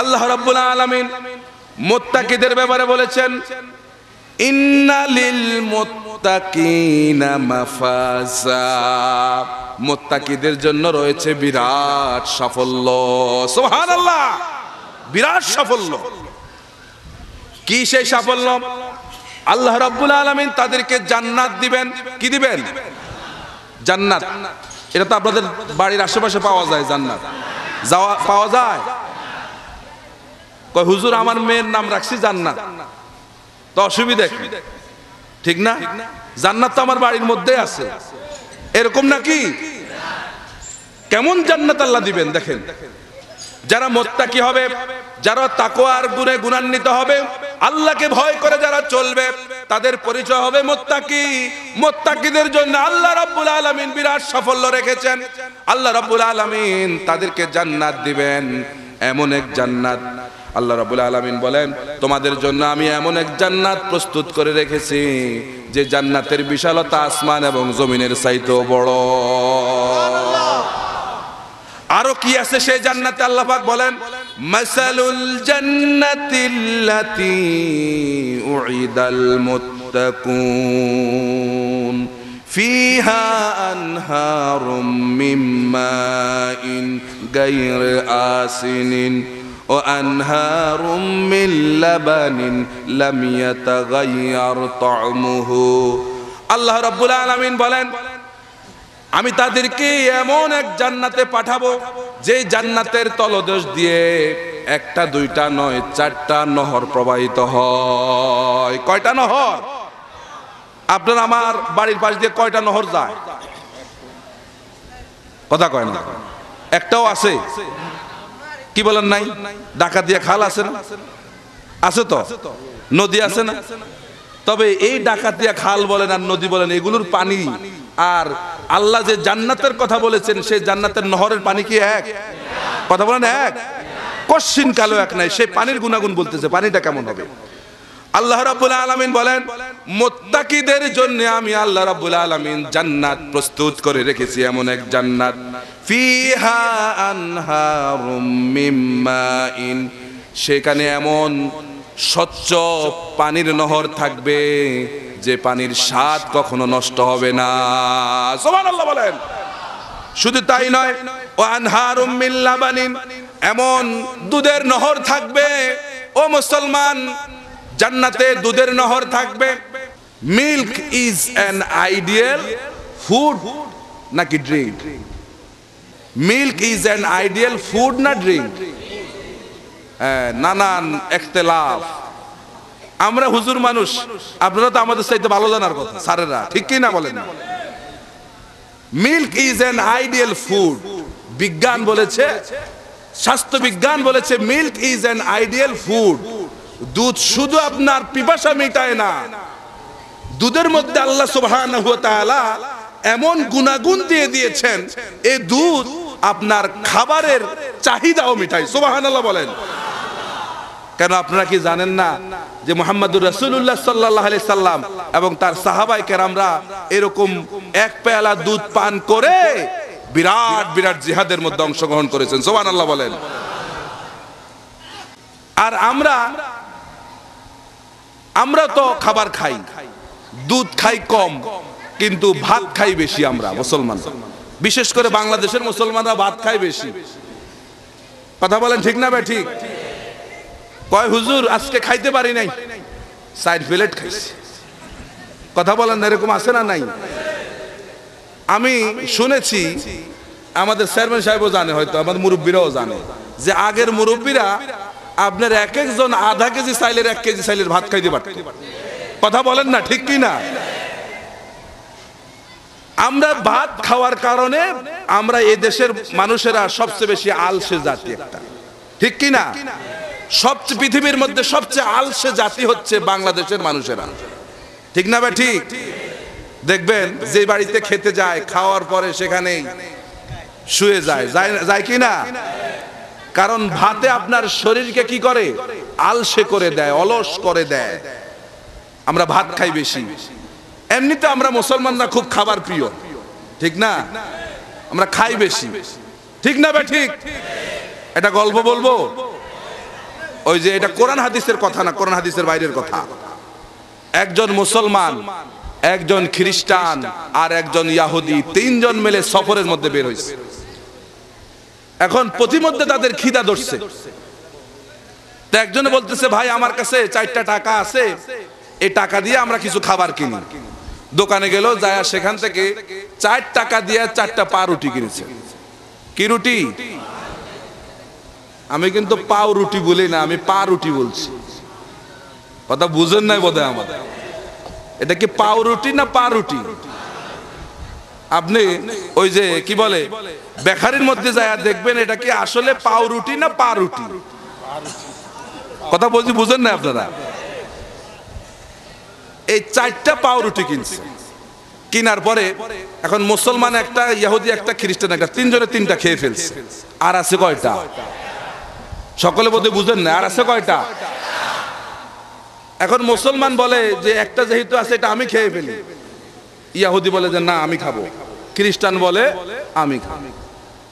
আল্লাহ রাব্বুল আলামিন মোত্তাকিদের ব্যাপারে বলেছেন ইন্নালিল মুত্তাকিনা মাফাসা মোত্তাকিদের জন্য রয়েছে বিরাট সাফল্য সুবহানাল্লাহ বিরাট সাফল্য কি সেই সাফল্য আল্লাহ রাব্বুল আলামিন তাদেরকে জান্নাত দিবেন কি দিবেন জান্নাত এটা তো আপনাদের বাড়ির আশেপাশে পাওয়া যায় জান্নাত যাওয়া পাওয়া যায় কয় হুজুর আমার মেয়ের নাম রাখছি জান্নাত তো অসুবিধা ঠিক না জান্নাত তো আমার বাড়ির মধ্যে আছে এরকম নাকি কেমন জান্নাত আল্লাহ দিবেন দেখেন যারা কি হবে যারা তাকোয়ার গুণে গুণান্বিত হবে আল্লাহকে ভয় করে যারা চলবে তাদের পরিচয় হবে মোত্তাকি মোত্তাকিদের জন্য আল্লাহ রাব্বুল আলামিন বিরাট সাফল্য রেখেছেন আল্লাহ রাব্বুল আলামিন তাদেরকে জান্নাত দিবেন এমন এক জান্নাত আল্লাহ রাবুল আলমিন বলেন তোমাদের জন্য আমি এমন এক জান্নাত প্রস্তুত করে রেখেছি যে জান্নাতের বিশালতা আসমান এবং জমিনের চাইতেও বড় আরো কি আছে সেই জান্নাতে আল্লাহ পাক বলেন মাসালুল জান্নাতিল্লাতি উইদাল মুত্তাকুন فيها أنهار من ماء غير آسن وأنهار من لبن لم يتغير طعمه الله رب العالمين بلن আমি তাদেরকে এমন এক জান্নাতে পাঠাবো যে জান্নাতের তলদেশ দিয়ে একটা দুইটা নয় চারটা নহর প্রবাহিত হয় কয়টা নহর আপনার আমার বাড়ির পাশ দিয়ে কয়টা নহর যায় কথা কয় না একটাও আছে কি বলেন নাই ডাকা দিয়ে খাল আছে না আছে তো নদী আছে না তবে এই ডাকাতিয়া খাল বলেন আর নদী বলেন এগুলোর পানি আর আল্লাহ যে জান্নাতের কথা বলেছেন সে জান্নাতের নহরের পানি কি এক কথা বলেন এক কশিন কালো এক নাই সে পানির গুণাগুণ বলতেছে পানিটা কেমন হবে আল্লাহ রাবুল আলামিন বলেন মোত্তাকিদের জন্য আমি আল্লাহ রাবুল আলামিন জান্নাত প্রস্তুত করে রেখেছি এমন এক জান্নাত ফিহা সেখানে এমন স্বচ্ছ পানির নহর থাকবে যে পানির স্বাদ কখনো নষ্ট হবে না বলেন শুধু তাই নয় ও আনহার লাবানিন এমন দুধের নহর থাকবে ও মুসলমান জান্নাতে দুধের নহর থাকবে milk is an ideal food নাকি drink milk is an ideal food না ড্রিঙ্ক হ্যাঁ, নানান এখতেলাফ আমরা হুজুর মানুষ আপনারা তো আমাদের চাইতে ভালো জানার কথা স্যারেরা ঠিক কি না বলেন milk is an ideal food বিজ্ঞান বলেছে স্বাস্থ্য বিজ্ঞান বলেছে milk is an ideal food দুধ শুধু আপনার পিপাসা মিটায় না দুধের মধ্যে আল্লাহ সুবহানাহু ওয়া তাআলা এমন গুণাগুণ দিয়ে দিয়েছেন এই দুধ আপনার খাবারের চাহিদাও মিটায় সুবহানাল্লাহ বলেন কেন আপনারা কি জানেন না যে মোহাম্মদুর রসুল্লাহ সাল্লাহ আলি সাল্লাম এবং তার সাহাবাই কেরামরা এরকম এক পেয়ালা দুধ পান করে বিরাট বিরাট জিহাদের মধ্যে অংশগ্রহণ করেছেন সোমান আল্লাহ বলেন আর আমরা আমরা তো খাবার খাই দুধ খাই কম কিন্তু ভাত খাই বেশি আমরা মুসলমান বিশেষ করে বাংলাদেশের মুসলমানরা ভাত খাই বেশি কথা বলেন ঠিক না ভাই ঠিক কয় হুজুর আজকে খাইতে পারি নাই সাইড প্লেট খাইছি কথা বলেন এরকম আছে না নাই আমি শুনেছি আমাদের চেয়ারম্যান সাহেবও জানে হয়তো আমাদের মুরব্বীরাও জানে যে আগের মুরব্বীরা আপনার এক একজন আধা কেজি সাইলের এক কেজি সাইলের ভাত খাইতে পারত কথা বলেন না ঠিক কি না আমরা ভাত খাওয়ার কারণে আমরা এ দেশের মানুষেরা সবচেয়ে বেশি আলসে জাতি একটা ঠিক কি না সবচেয়ে পৃথিবীর মধ্যে সবচেয়ে আলসে জাতি হচ্ছে বাংলাদেশের মানুষেরা ঠিক না ভাই ঠিক দেখবেন যে বাড়িতে খেতে যায় খাওয়ার পরে সেখানে শুয়ে যায় যায় কি না কারণ ভাতে আপনার শরীরকে কি করে আলসে করে দেয় অলস করে দেয় আমরা ভাত খাই বেশি এমনিতে আমরা মুসলমানরা খুব খাবার প্রিয় ঠিক না আমরা খাই বেশি ঠিক না ভাই ঠিক এটা গল্প বলবো ওই যে এটা কোরআন হাদিসের কথা না কোরআন হাদিসের বাইরের কথা একজন মুসলমান একজন খ্রিস্টান আর একজন ইয়াহুদি তিনজন মিলে সফরের মধ্যে বের হয়েছে এখন প্রতিমধ্যে তাদের খিদা ধরছে তো একজনে বলতেছে ভাই আমার কাছে চারটা টাকা আছে এই টাকা দিয়ে আমরা কিছু খাবার কিনি দোকানে গেল যায় সেখান থেকে চার টাকা দিয়ে চারটা পা রুটি কিনেছে কি রুটি আমি কিন্তু পাও রুটি বলি না আমি পা রুটি বলছি কথা বুঝেন নাই বোধ আমাদের এটা কি পাও রুটি না পা রুটি আপনি ওই যে কি বলে বেখারির মধ্যে যায় দেখবেন এটা কি আসলে পাউরুটি না পাউরুটি কথা বলছি বুঝেন না আপনারা এই চারটা পাউরুটি কিনছে কিনার পরে এখন মুসলমান একটা ইয়াহুদি একটা খ্রিস্টান একটা তিনজনে তিনটা খেয়ে ফেলছে আর আছে কয়টা সকলে বোধহয় বুঝেন না আর আছে কয়টা এখন মুসলমান বলে যে একটা যেহেতু আছে এটা আমি খেয়ে ফেলি ইয়াহুদি বলে যে না আমি খাবো খ্রিস্টান বলে আমি খাবো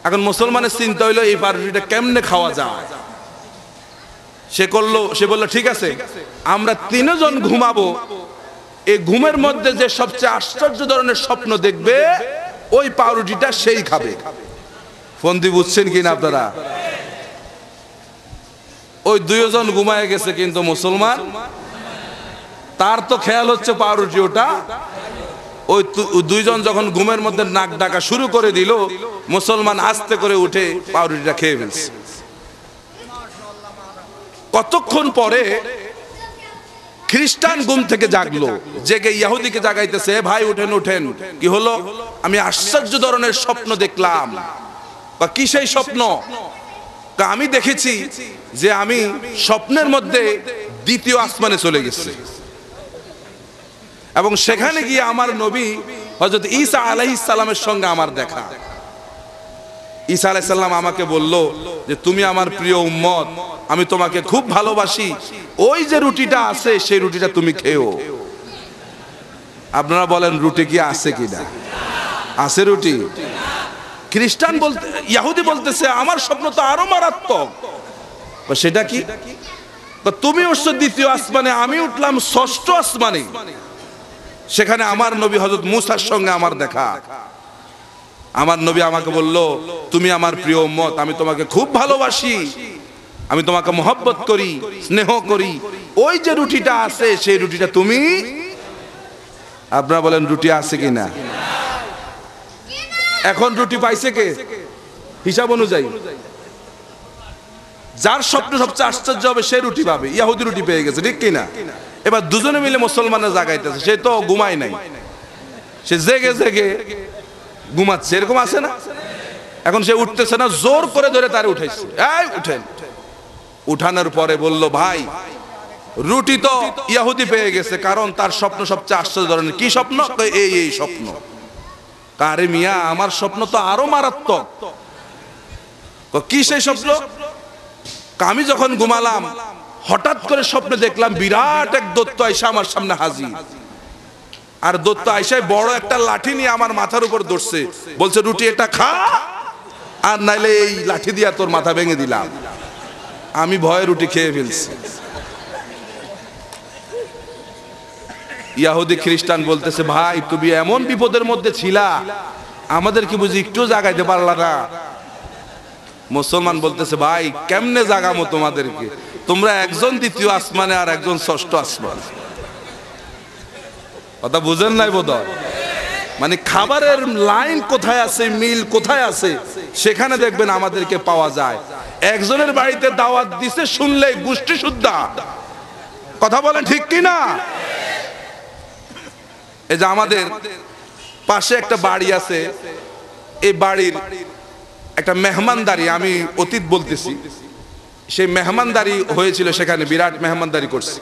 এখন মুসলমানের চিন্তা হইলো এই পার্টিটা কেমনে খাওয়া যায় সে করলো সে বললো ঠিক আছে আমরা তিনজন ঘুমাবো এই ঘুমের মধ্যে যে সবচেয়ে আশ্চর্য ধরনের স্বপ্ন দেখবে ওই পাউরুটিটা সেই খাবে ফন্দি বুঝছেন কিনা আপনারা ওই দুইজন ঘুমায় গেছে কিন্তু মুসলমান তার তো খেয়াল হচ্ছে পাউরুটি ওটা ওই দুইজন যখন ঘুমের মধ্যে নাক ডাকা শুরু করে দিল মুসলমান আস্তে করে উঠে পাউরুটিটা খেয়ে ফেলছে কতক্ষণ পরে খ্রিস্টান ঘুম থেকে জাগলো জেগে ইয়াহুদিকে জাগাইতেছে ভাই উঠেন উঠেন কি হলো আমি আশ্চর্য ধরনের স্বপ্ন দেখলাম বা কি সেই স্বপ্ন আমি দেখেছি যে আমি স্বপ্নের মধ্যে দ্বিতীয় আসমানে চলে গেছি এবং সেখানে গিয়ে আমার নবী হজরত ঈসা আলাহি ইসাল্লামের সঙ্গে আমার দেখা ঈসা আলাইসাল্লাম আমাকে বলল যে তুমি আমার প্রিয় উম্মত আমি তোমাকে খুব ভালোবাসি ওই যে রুটিটা আছে সেই রুটিটা তুমি খেও আপনারা বলেন রুটি কি আছে কিনা আছে রুটি খ্রিস্টান বলতে ইয়াহুদি বলতেছে আমার স্বপ্ন তো আরো মারাত্মক সেটা কি তুমি উঠছ দ্বিতীয় আসমানে আমি উঠলাম ষষ্ঠ আসমানে সেখানে আমার নবী হজরত মুসার সঙ্গে আমার দেখা আমার নবী আমাকে বলল তুমি আমার প্রিয় মত আমি তোমাকে খুব ভালোবাসি আমি তোমাকে মহব্বত করি স্নেহ করি ওই যে রুটিটা আছে সেই রুটিটা তুমি আপনারা বলেন রুটি আছে কিনা না এখন রুটি পাইছে কে হিসাব অনুযায়ী যার স্বপ্ন সবচেয়ে আশ্চর্য হবে সে রুটি পাবে ইয়াহুদি রুটি পেয়ে গেছে ঠিক কিনা এবার দুজনে মিলে মুসলমানের জাগাইতেছে সে তো ঘুমায় নাই সে জেগে জেগে ঘুমাচ্ছে এরকম আছে না এখন সে উঠতেছে না জোর করে ধরে তারে উঠেছে এই উঠেন উঠানোর পরে বলল ভাই রুটি তো ইয়াহুদি পেয়ে গেছে কারণ তার স্বপ্ন সবচেয়ে আশ্চর্য ধরনের কি স্বপ্ন এই এই স্বপ্ন আরে মিয়া আমার স্বপ্ন তো আরো মারাত্মক কি সেই স্বপ্ন আমি যখন ঘুমালাম হঠাৎ করে স্বপ্নে দেখলাম বিরাট এক দত্ত আইসা আমার সামনে হাজির আর দত্ত আইসায় বড় একটা লাঠি নিয়ে আমার মাথার উপর দৌড়ছে বলছে রুটি এটা খা আর নাইলে এই লাঠি দিয়া তোর মাথা ভেঙে দিলাম আমি ভয়ে রুটি খেয়ে ফেলছি ইয়াহুদি খ্রিস্টান বলতেছে ভাই তুমি এমন বিপদের মধ্যে ছিলা আমাদের কি বুঝি একটু জাগাইতে পারলা না মুসলমান বলতেছে ভাই কেমনে জাগামো তোমাদেরকে তোমরা একজন দ্বিতীয় আসমানে আর একজন ষষ্ঠ আসমান কথা বুঝেন নাই বোধ মানে খাবারের লাইন কোথায় আছে মিল কোথায় আছে সেখানে দেখবেন আমাদেরকে পাওয়া যায় একজনের বাড়িতে দাওয়াত দিছে শুনলে গোষ্ঠী শুদ্ধা কথা বলেন ঠিক কিনা না এই যে আমাদের পাশে একটা বাড়ি আছে এই বাড়ির একটা মেহমানদারি আমি অতীত বলতেছি সেই মেহমানদারি হয়েছিল সেখানে বিরাট মেহমানদারি করছে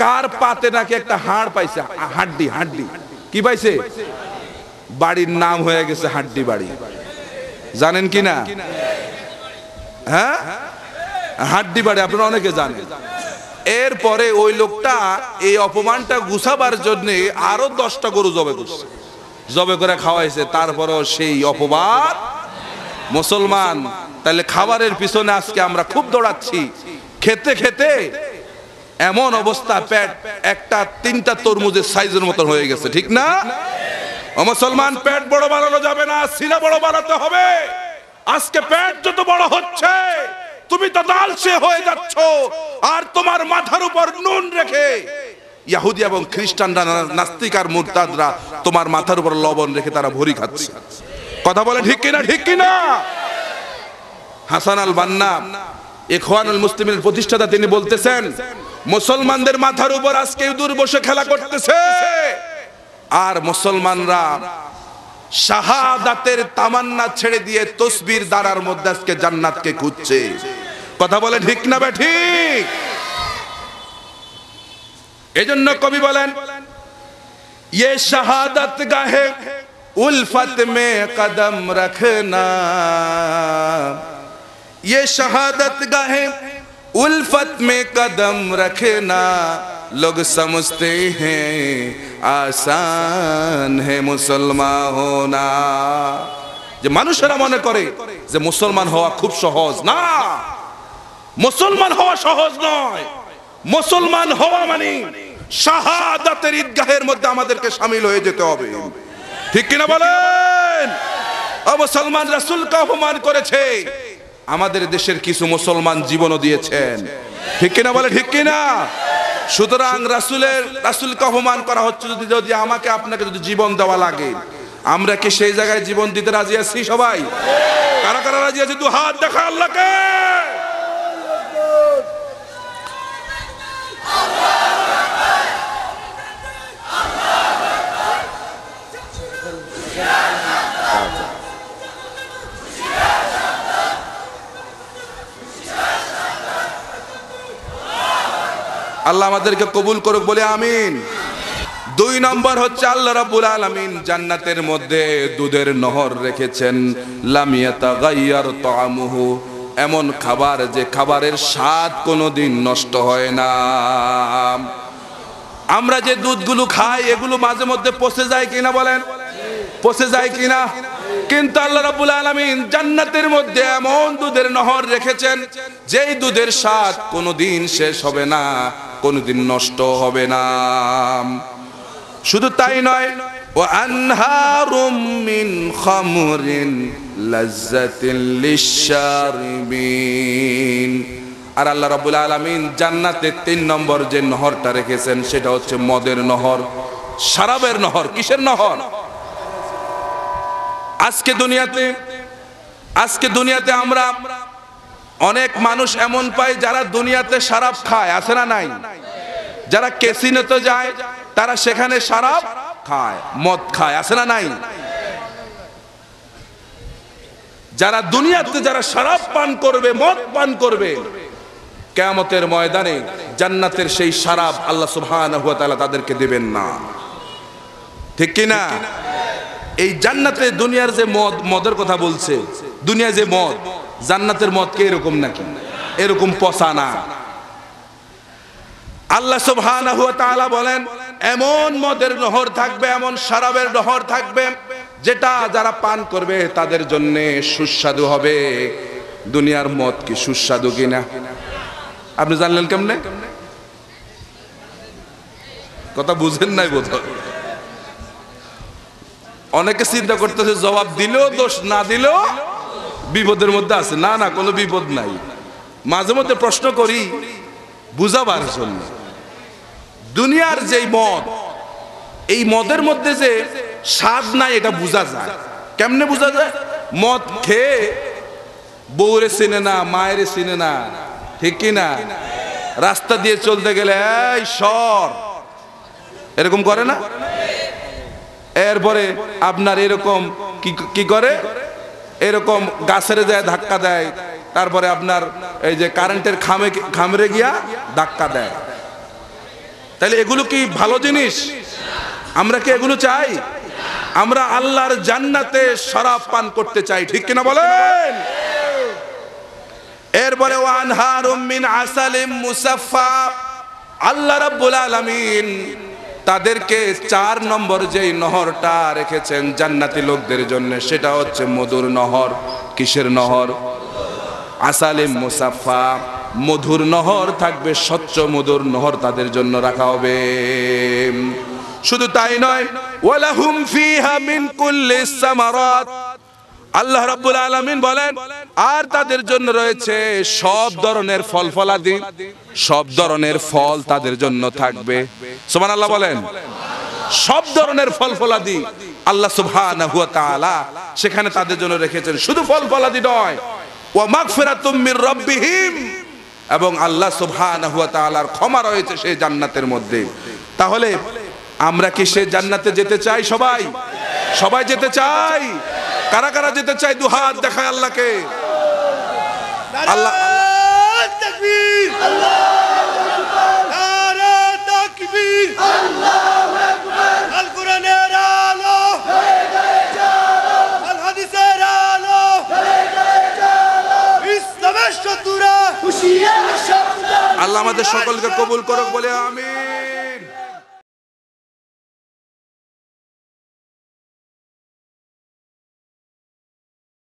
কার পাতে নাকি একটা হাড় পাইছে হাড্ডি হাড্ডি কি পাইছে বাড়ির নাম হয়ে গেছে হাড্ডি বাড়ি জানেন কি না হ্যাঁ হাড্ডি বাড়ি আপনারা অনেকে জানেন এরপরে ওই লোকটা এই অপমানটা গুছাবার জন্য আরো দশটা গরু জবে করছে জবে করে খাওয়াইছে তারপরও সেই অপবাদ মুসলমান তাহলে খাবারের পিছনে আজকে আমরা খুব দৌড়াচ্ছি খেতে খেতে এমন অবস্থা প্যাট একটা তিনটা তরমুজের সাইজের মতন হয়ে গেছে ঠিক না মুসলমান প্যাট বড় বানানো যাবে না সিলা বড় বানাতে হবে আজকে প্যাট যত বড় হচ্ছে তুমি তো লালসে হয়ে যাচ্ছ আর তোমার মাথার উপর নুন রেখে ইহুদি এবং খ্রিস্টানরা নাস্তিক আর মুরতাদরা তোমার মাথার উপর লবণ রেখে তারা ভরি খাচ্ছে কথা বলে ঠিক কিনা ঠিক কিনা হাসান আল বান্না এখওয়ানুল মুসলিমের প্রতিষ্ঠাতা তিনি বলতেছেন মুসলমানদের মাথার উপর আজকে দূর বসে খেলা করতেছে আর মুসলমানরা শাহাদাতের তামান্না ছেড়ে দিয়ে তসবির দ্বারার মধ্যে আজকে জান্নাতকে খুঁজছে কথা বলে ঠিক না বেই ঠিক এইজন্য কবি বলেন ইয়ে শাহাদাত গাহে উলফত মে কদম রাখেনা ইয়ে শাহাদাত গাহে উলফত মে কদম রাখেনা লোক समझते हैं आसान है मुसलमान होना जे मनुष्य रा माने करे जे मुसलमान হওয়া খুব সহজ না মুসলমান হওয়া সহজ নয় মুসলমান হওয়া মানে শাহাদাতের ঈদগাহের মধ্যে আমাদেরকে সামিল হয়ে যেতে হবে ঠিক কিনা বলেন মুসলমান রাসূলকে অপমান করেছে আমাদের দেশের কিছু মুসলমান জীবনও দিয়েছেন ঠিক কিনা বলে ঠিক কিনা সুতরাং রাসুলের রাসুলকে অপমান করা হচ্ছে যদি যদি আমাকে আপনাকে যদি জীবন দেওয়া লাগে আমরা কি সেই জায়গায় জীবন দিতে রাজি আছি সবাই কারা কারা রাজি আছে দু হাত দেখা আল্লাহকে আল্লাহ আমাদেরকে কবুল করুক বলে আমিন দুই নম্বর হচ্ছে আল্লাহ রাব্বুল আলামিন জান্নাতের মধ্যে দুধের নহর রেখেছেন লামিয়াতা গাইয়ার তাআমুহু এমন খাবার যে খাবারের স্বাদ কোনোদিন নষ্ট হয় না আমরা যে দুধগুলো খাই এগুলো মাঝে মধ্যে পচে যায় কিনা বলেন পচে যায় কিনা কিন্তু আল্লাহ রাব্বুল আলামিন জান্নাতের মধ্যে এমন দুধের নহর রেখেছেন যেই দুধের স্বাদ কোনোদিন শেষ হবে না কোনোদিন নষ্ট হবে না শুধু তাই নয় ও আনহারুম মিন আর আল্লাহ রাব্বুল আলামিন জান্নাতে তিন নম্বর যে নহরটা রেখেছেন সেটা হচ্ছে মদের নহর শারাবের নহর কিসের নহর আজকে দুনিয়াতে আজকে দুনিয়াতে আমরা আমরা অনেক মানুষ এমন পায় যারা দুনিয়াতে সারাপ খায় আছে না নাই যারা তো যায় তারা সেখানে সারাপ খায় মদ খায় আছে না নাই যারা দুনিয়াতে যারা সারাপ পান করবে মদ পান করবে কেয়ামতের ময়দানে জান্নাতের সেই সারাপ আল্লাহ সুবহানাহু ওয়া তাদেরকে দেবেন না ঠিক কি না এই জান্নাতে দুনিয়ার যে মদ মদের কথা বলছে দুনিয়া যে মদ জান্নাতের মদ কে এরকম নাকি এরকম পচা না আল্লাহ সুবহানাহু ওয়া তাআলা বলেন এমন মদের নহর থাকবে এমন শরাবের নহর থাকবে যেটা যারা পান করবে তাদের জন্য সুস্বাদু হবে দুনিয়ার মদ কি সুস্বাদু কিনা আপনি জানলেন কেমনে কথা বুঝেন নাই বোধহয় অনেকে চিন্তা করতেছে জবাব দিলেও দোষ না দিলেও বিপদের মধ্যে আছে না না কোনো বিপদ নাই মাঝে মধ্যে প্রশ্ন করি বুঝাবার জন্য দুনিয়ার যেই মদ এই মদের মধ্যে যে স্বাদ নাই এটা বোঝা যায় কেমনে বোঝা যায় মদ খেয়ে বউরে চিনে না মায়ের চিনে না ঠিক কিনা রাস্তা দিয়ে চলতে গেলে এই সর এরকম করে না এরপরে আপনার এরকম কি করে এরকম গাছের যায় ধাক্কা দেয় তারপরে আপনার এই যে কারেন্টের খামে খামরে গিয়া ধাক্কা দেয় তাহলে এগুলো কি ভালো জিনিস আমরা কি এগুলো চাই আমরা আল্লাহর জান্নাতে শরাফ পান করতে চাই ঠিক কিনা বলেন এরপরে ওয়ানহার মিন আসালিম মুসাফা আল্লাহ রাব্বুল আলামিন তাদেরকে চার নম্বর যেই নহরটা রেখেছেন জান্নাতি লোকদের জন্য সেটা হচ্ছে মধুর নহর কিসের নহর আসালে মুসাফা মধুর নহর থাকবে স্বচ্ছ মধুর নহর তাদের জন্য রাখা হবে শুধু তাই নয় ওয়ালাহুম ফিহা মিন কুল্লিস সামারাত আল্লাহ রাব্বুল আলামিন বলেন আর তাদের জন্য রয়েছে সব ধরনের ফল ফলাদি সব ধরনের ফল তাদের জন্য থাকবে সুবহানাল্লাহ বলেন সব ধরনের ফল ফলাদি আল্লাহ সুবহানাহু ওয়া তাআলা সেখানে তাদের জন্য রেখেছেন শুধু ফল ফলাদি নয় ওয়া মাগফিরাতুম মির রাব্বিহিম এবং আল্লাহ সুবহানাহু ওয়া তাআলার ক্ষমা রয়েছে সেই জান্নাতের মধ্যে তাহলে আমরা কি সেই জান্নাতে যেতে চাই সবাই সবাই যেতে চাই কারা কারা যেতে চাই দু হাত দেখায় আল্লাহকে আল্লাহ আল্লাহ আমাদের সকলকে কবুল করুক বলে আমি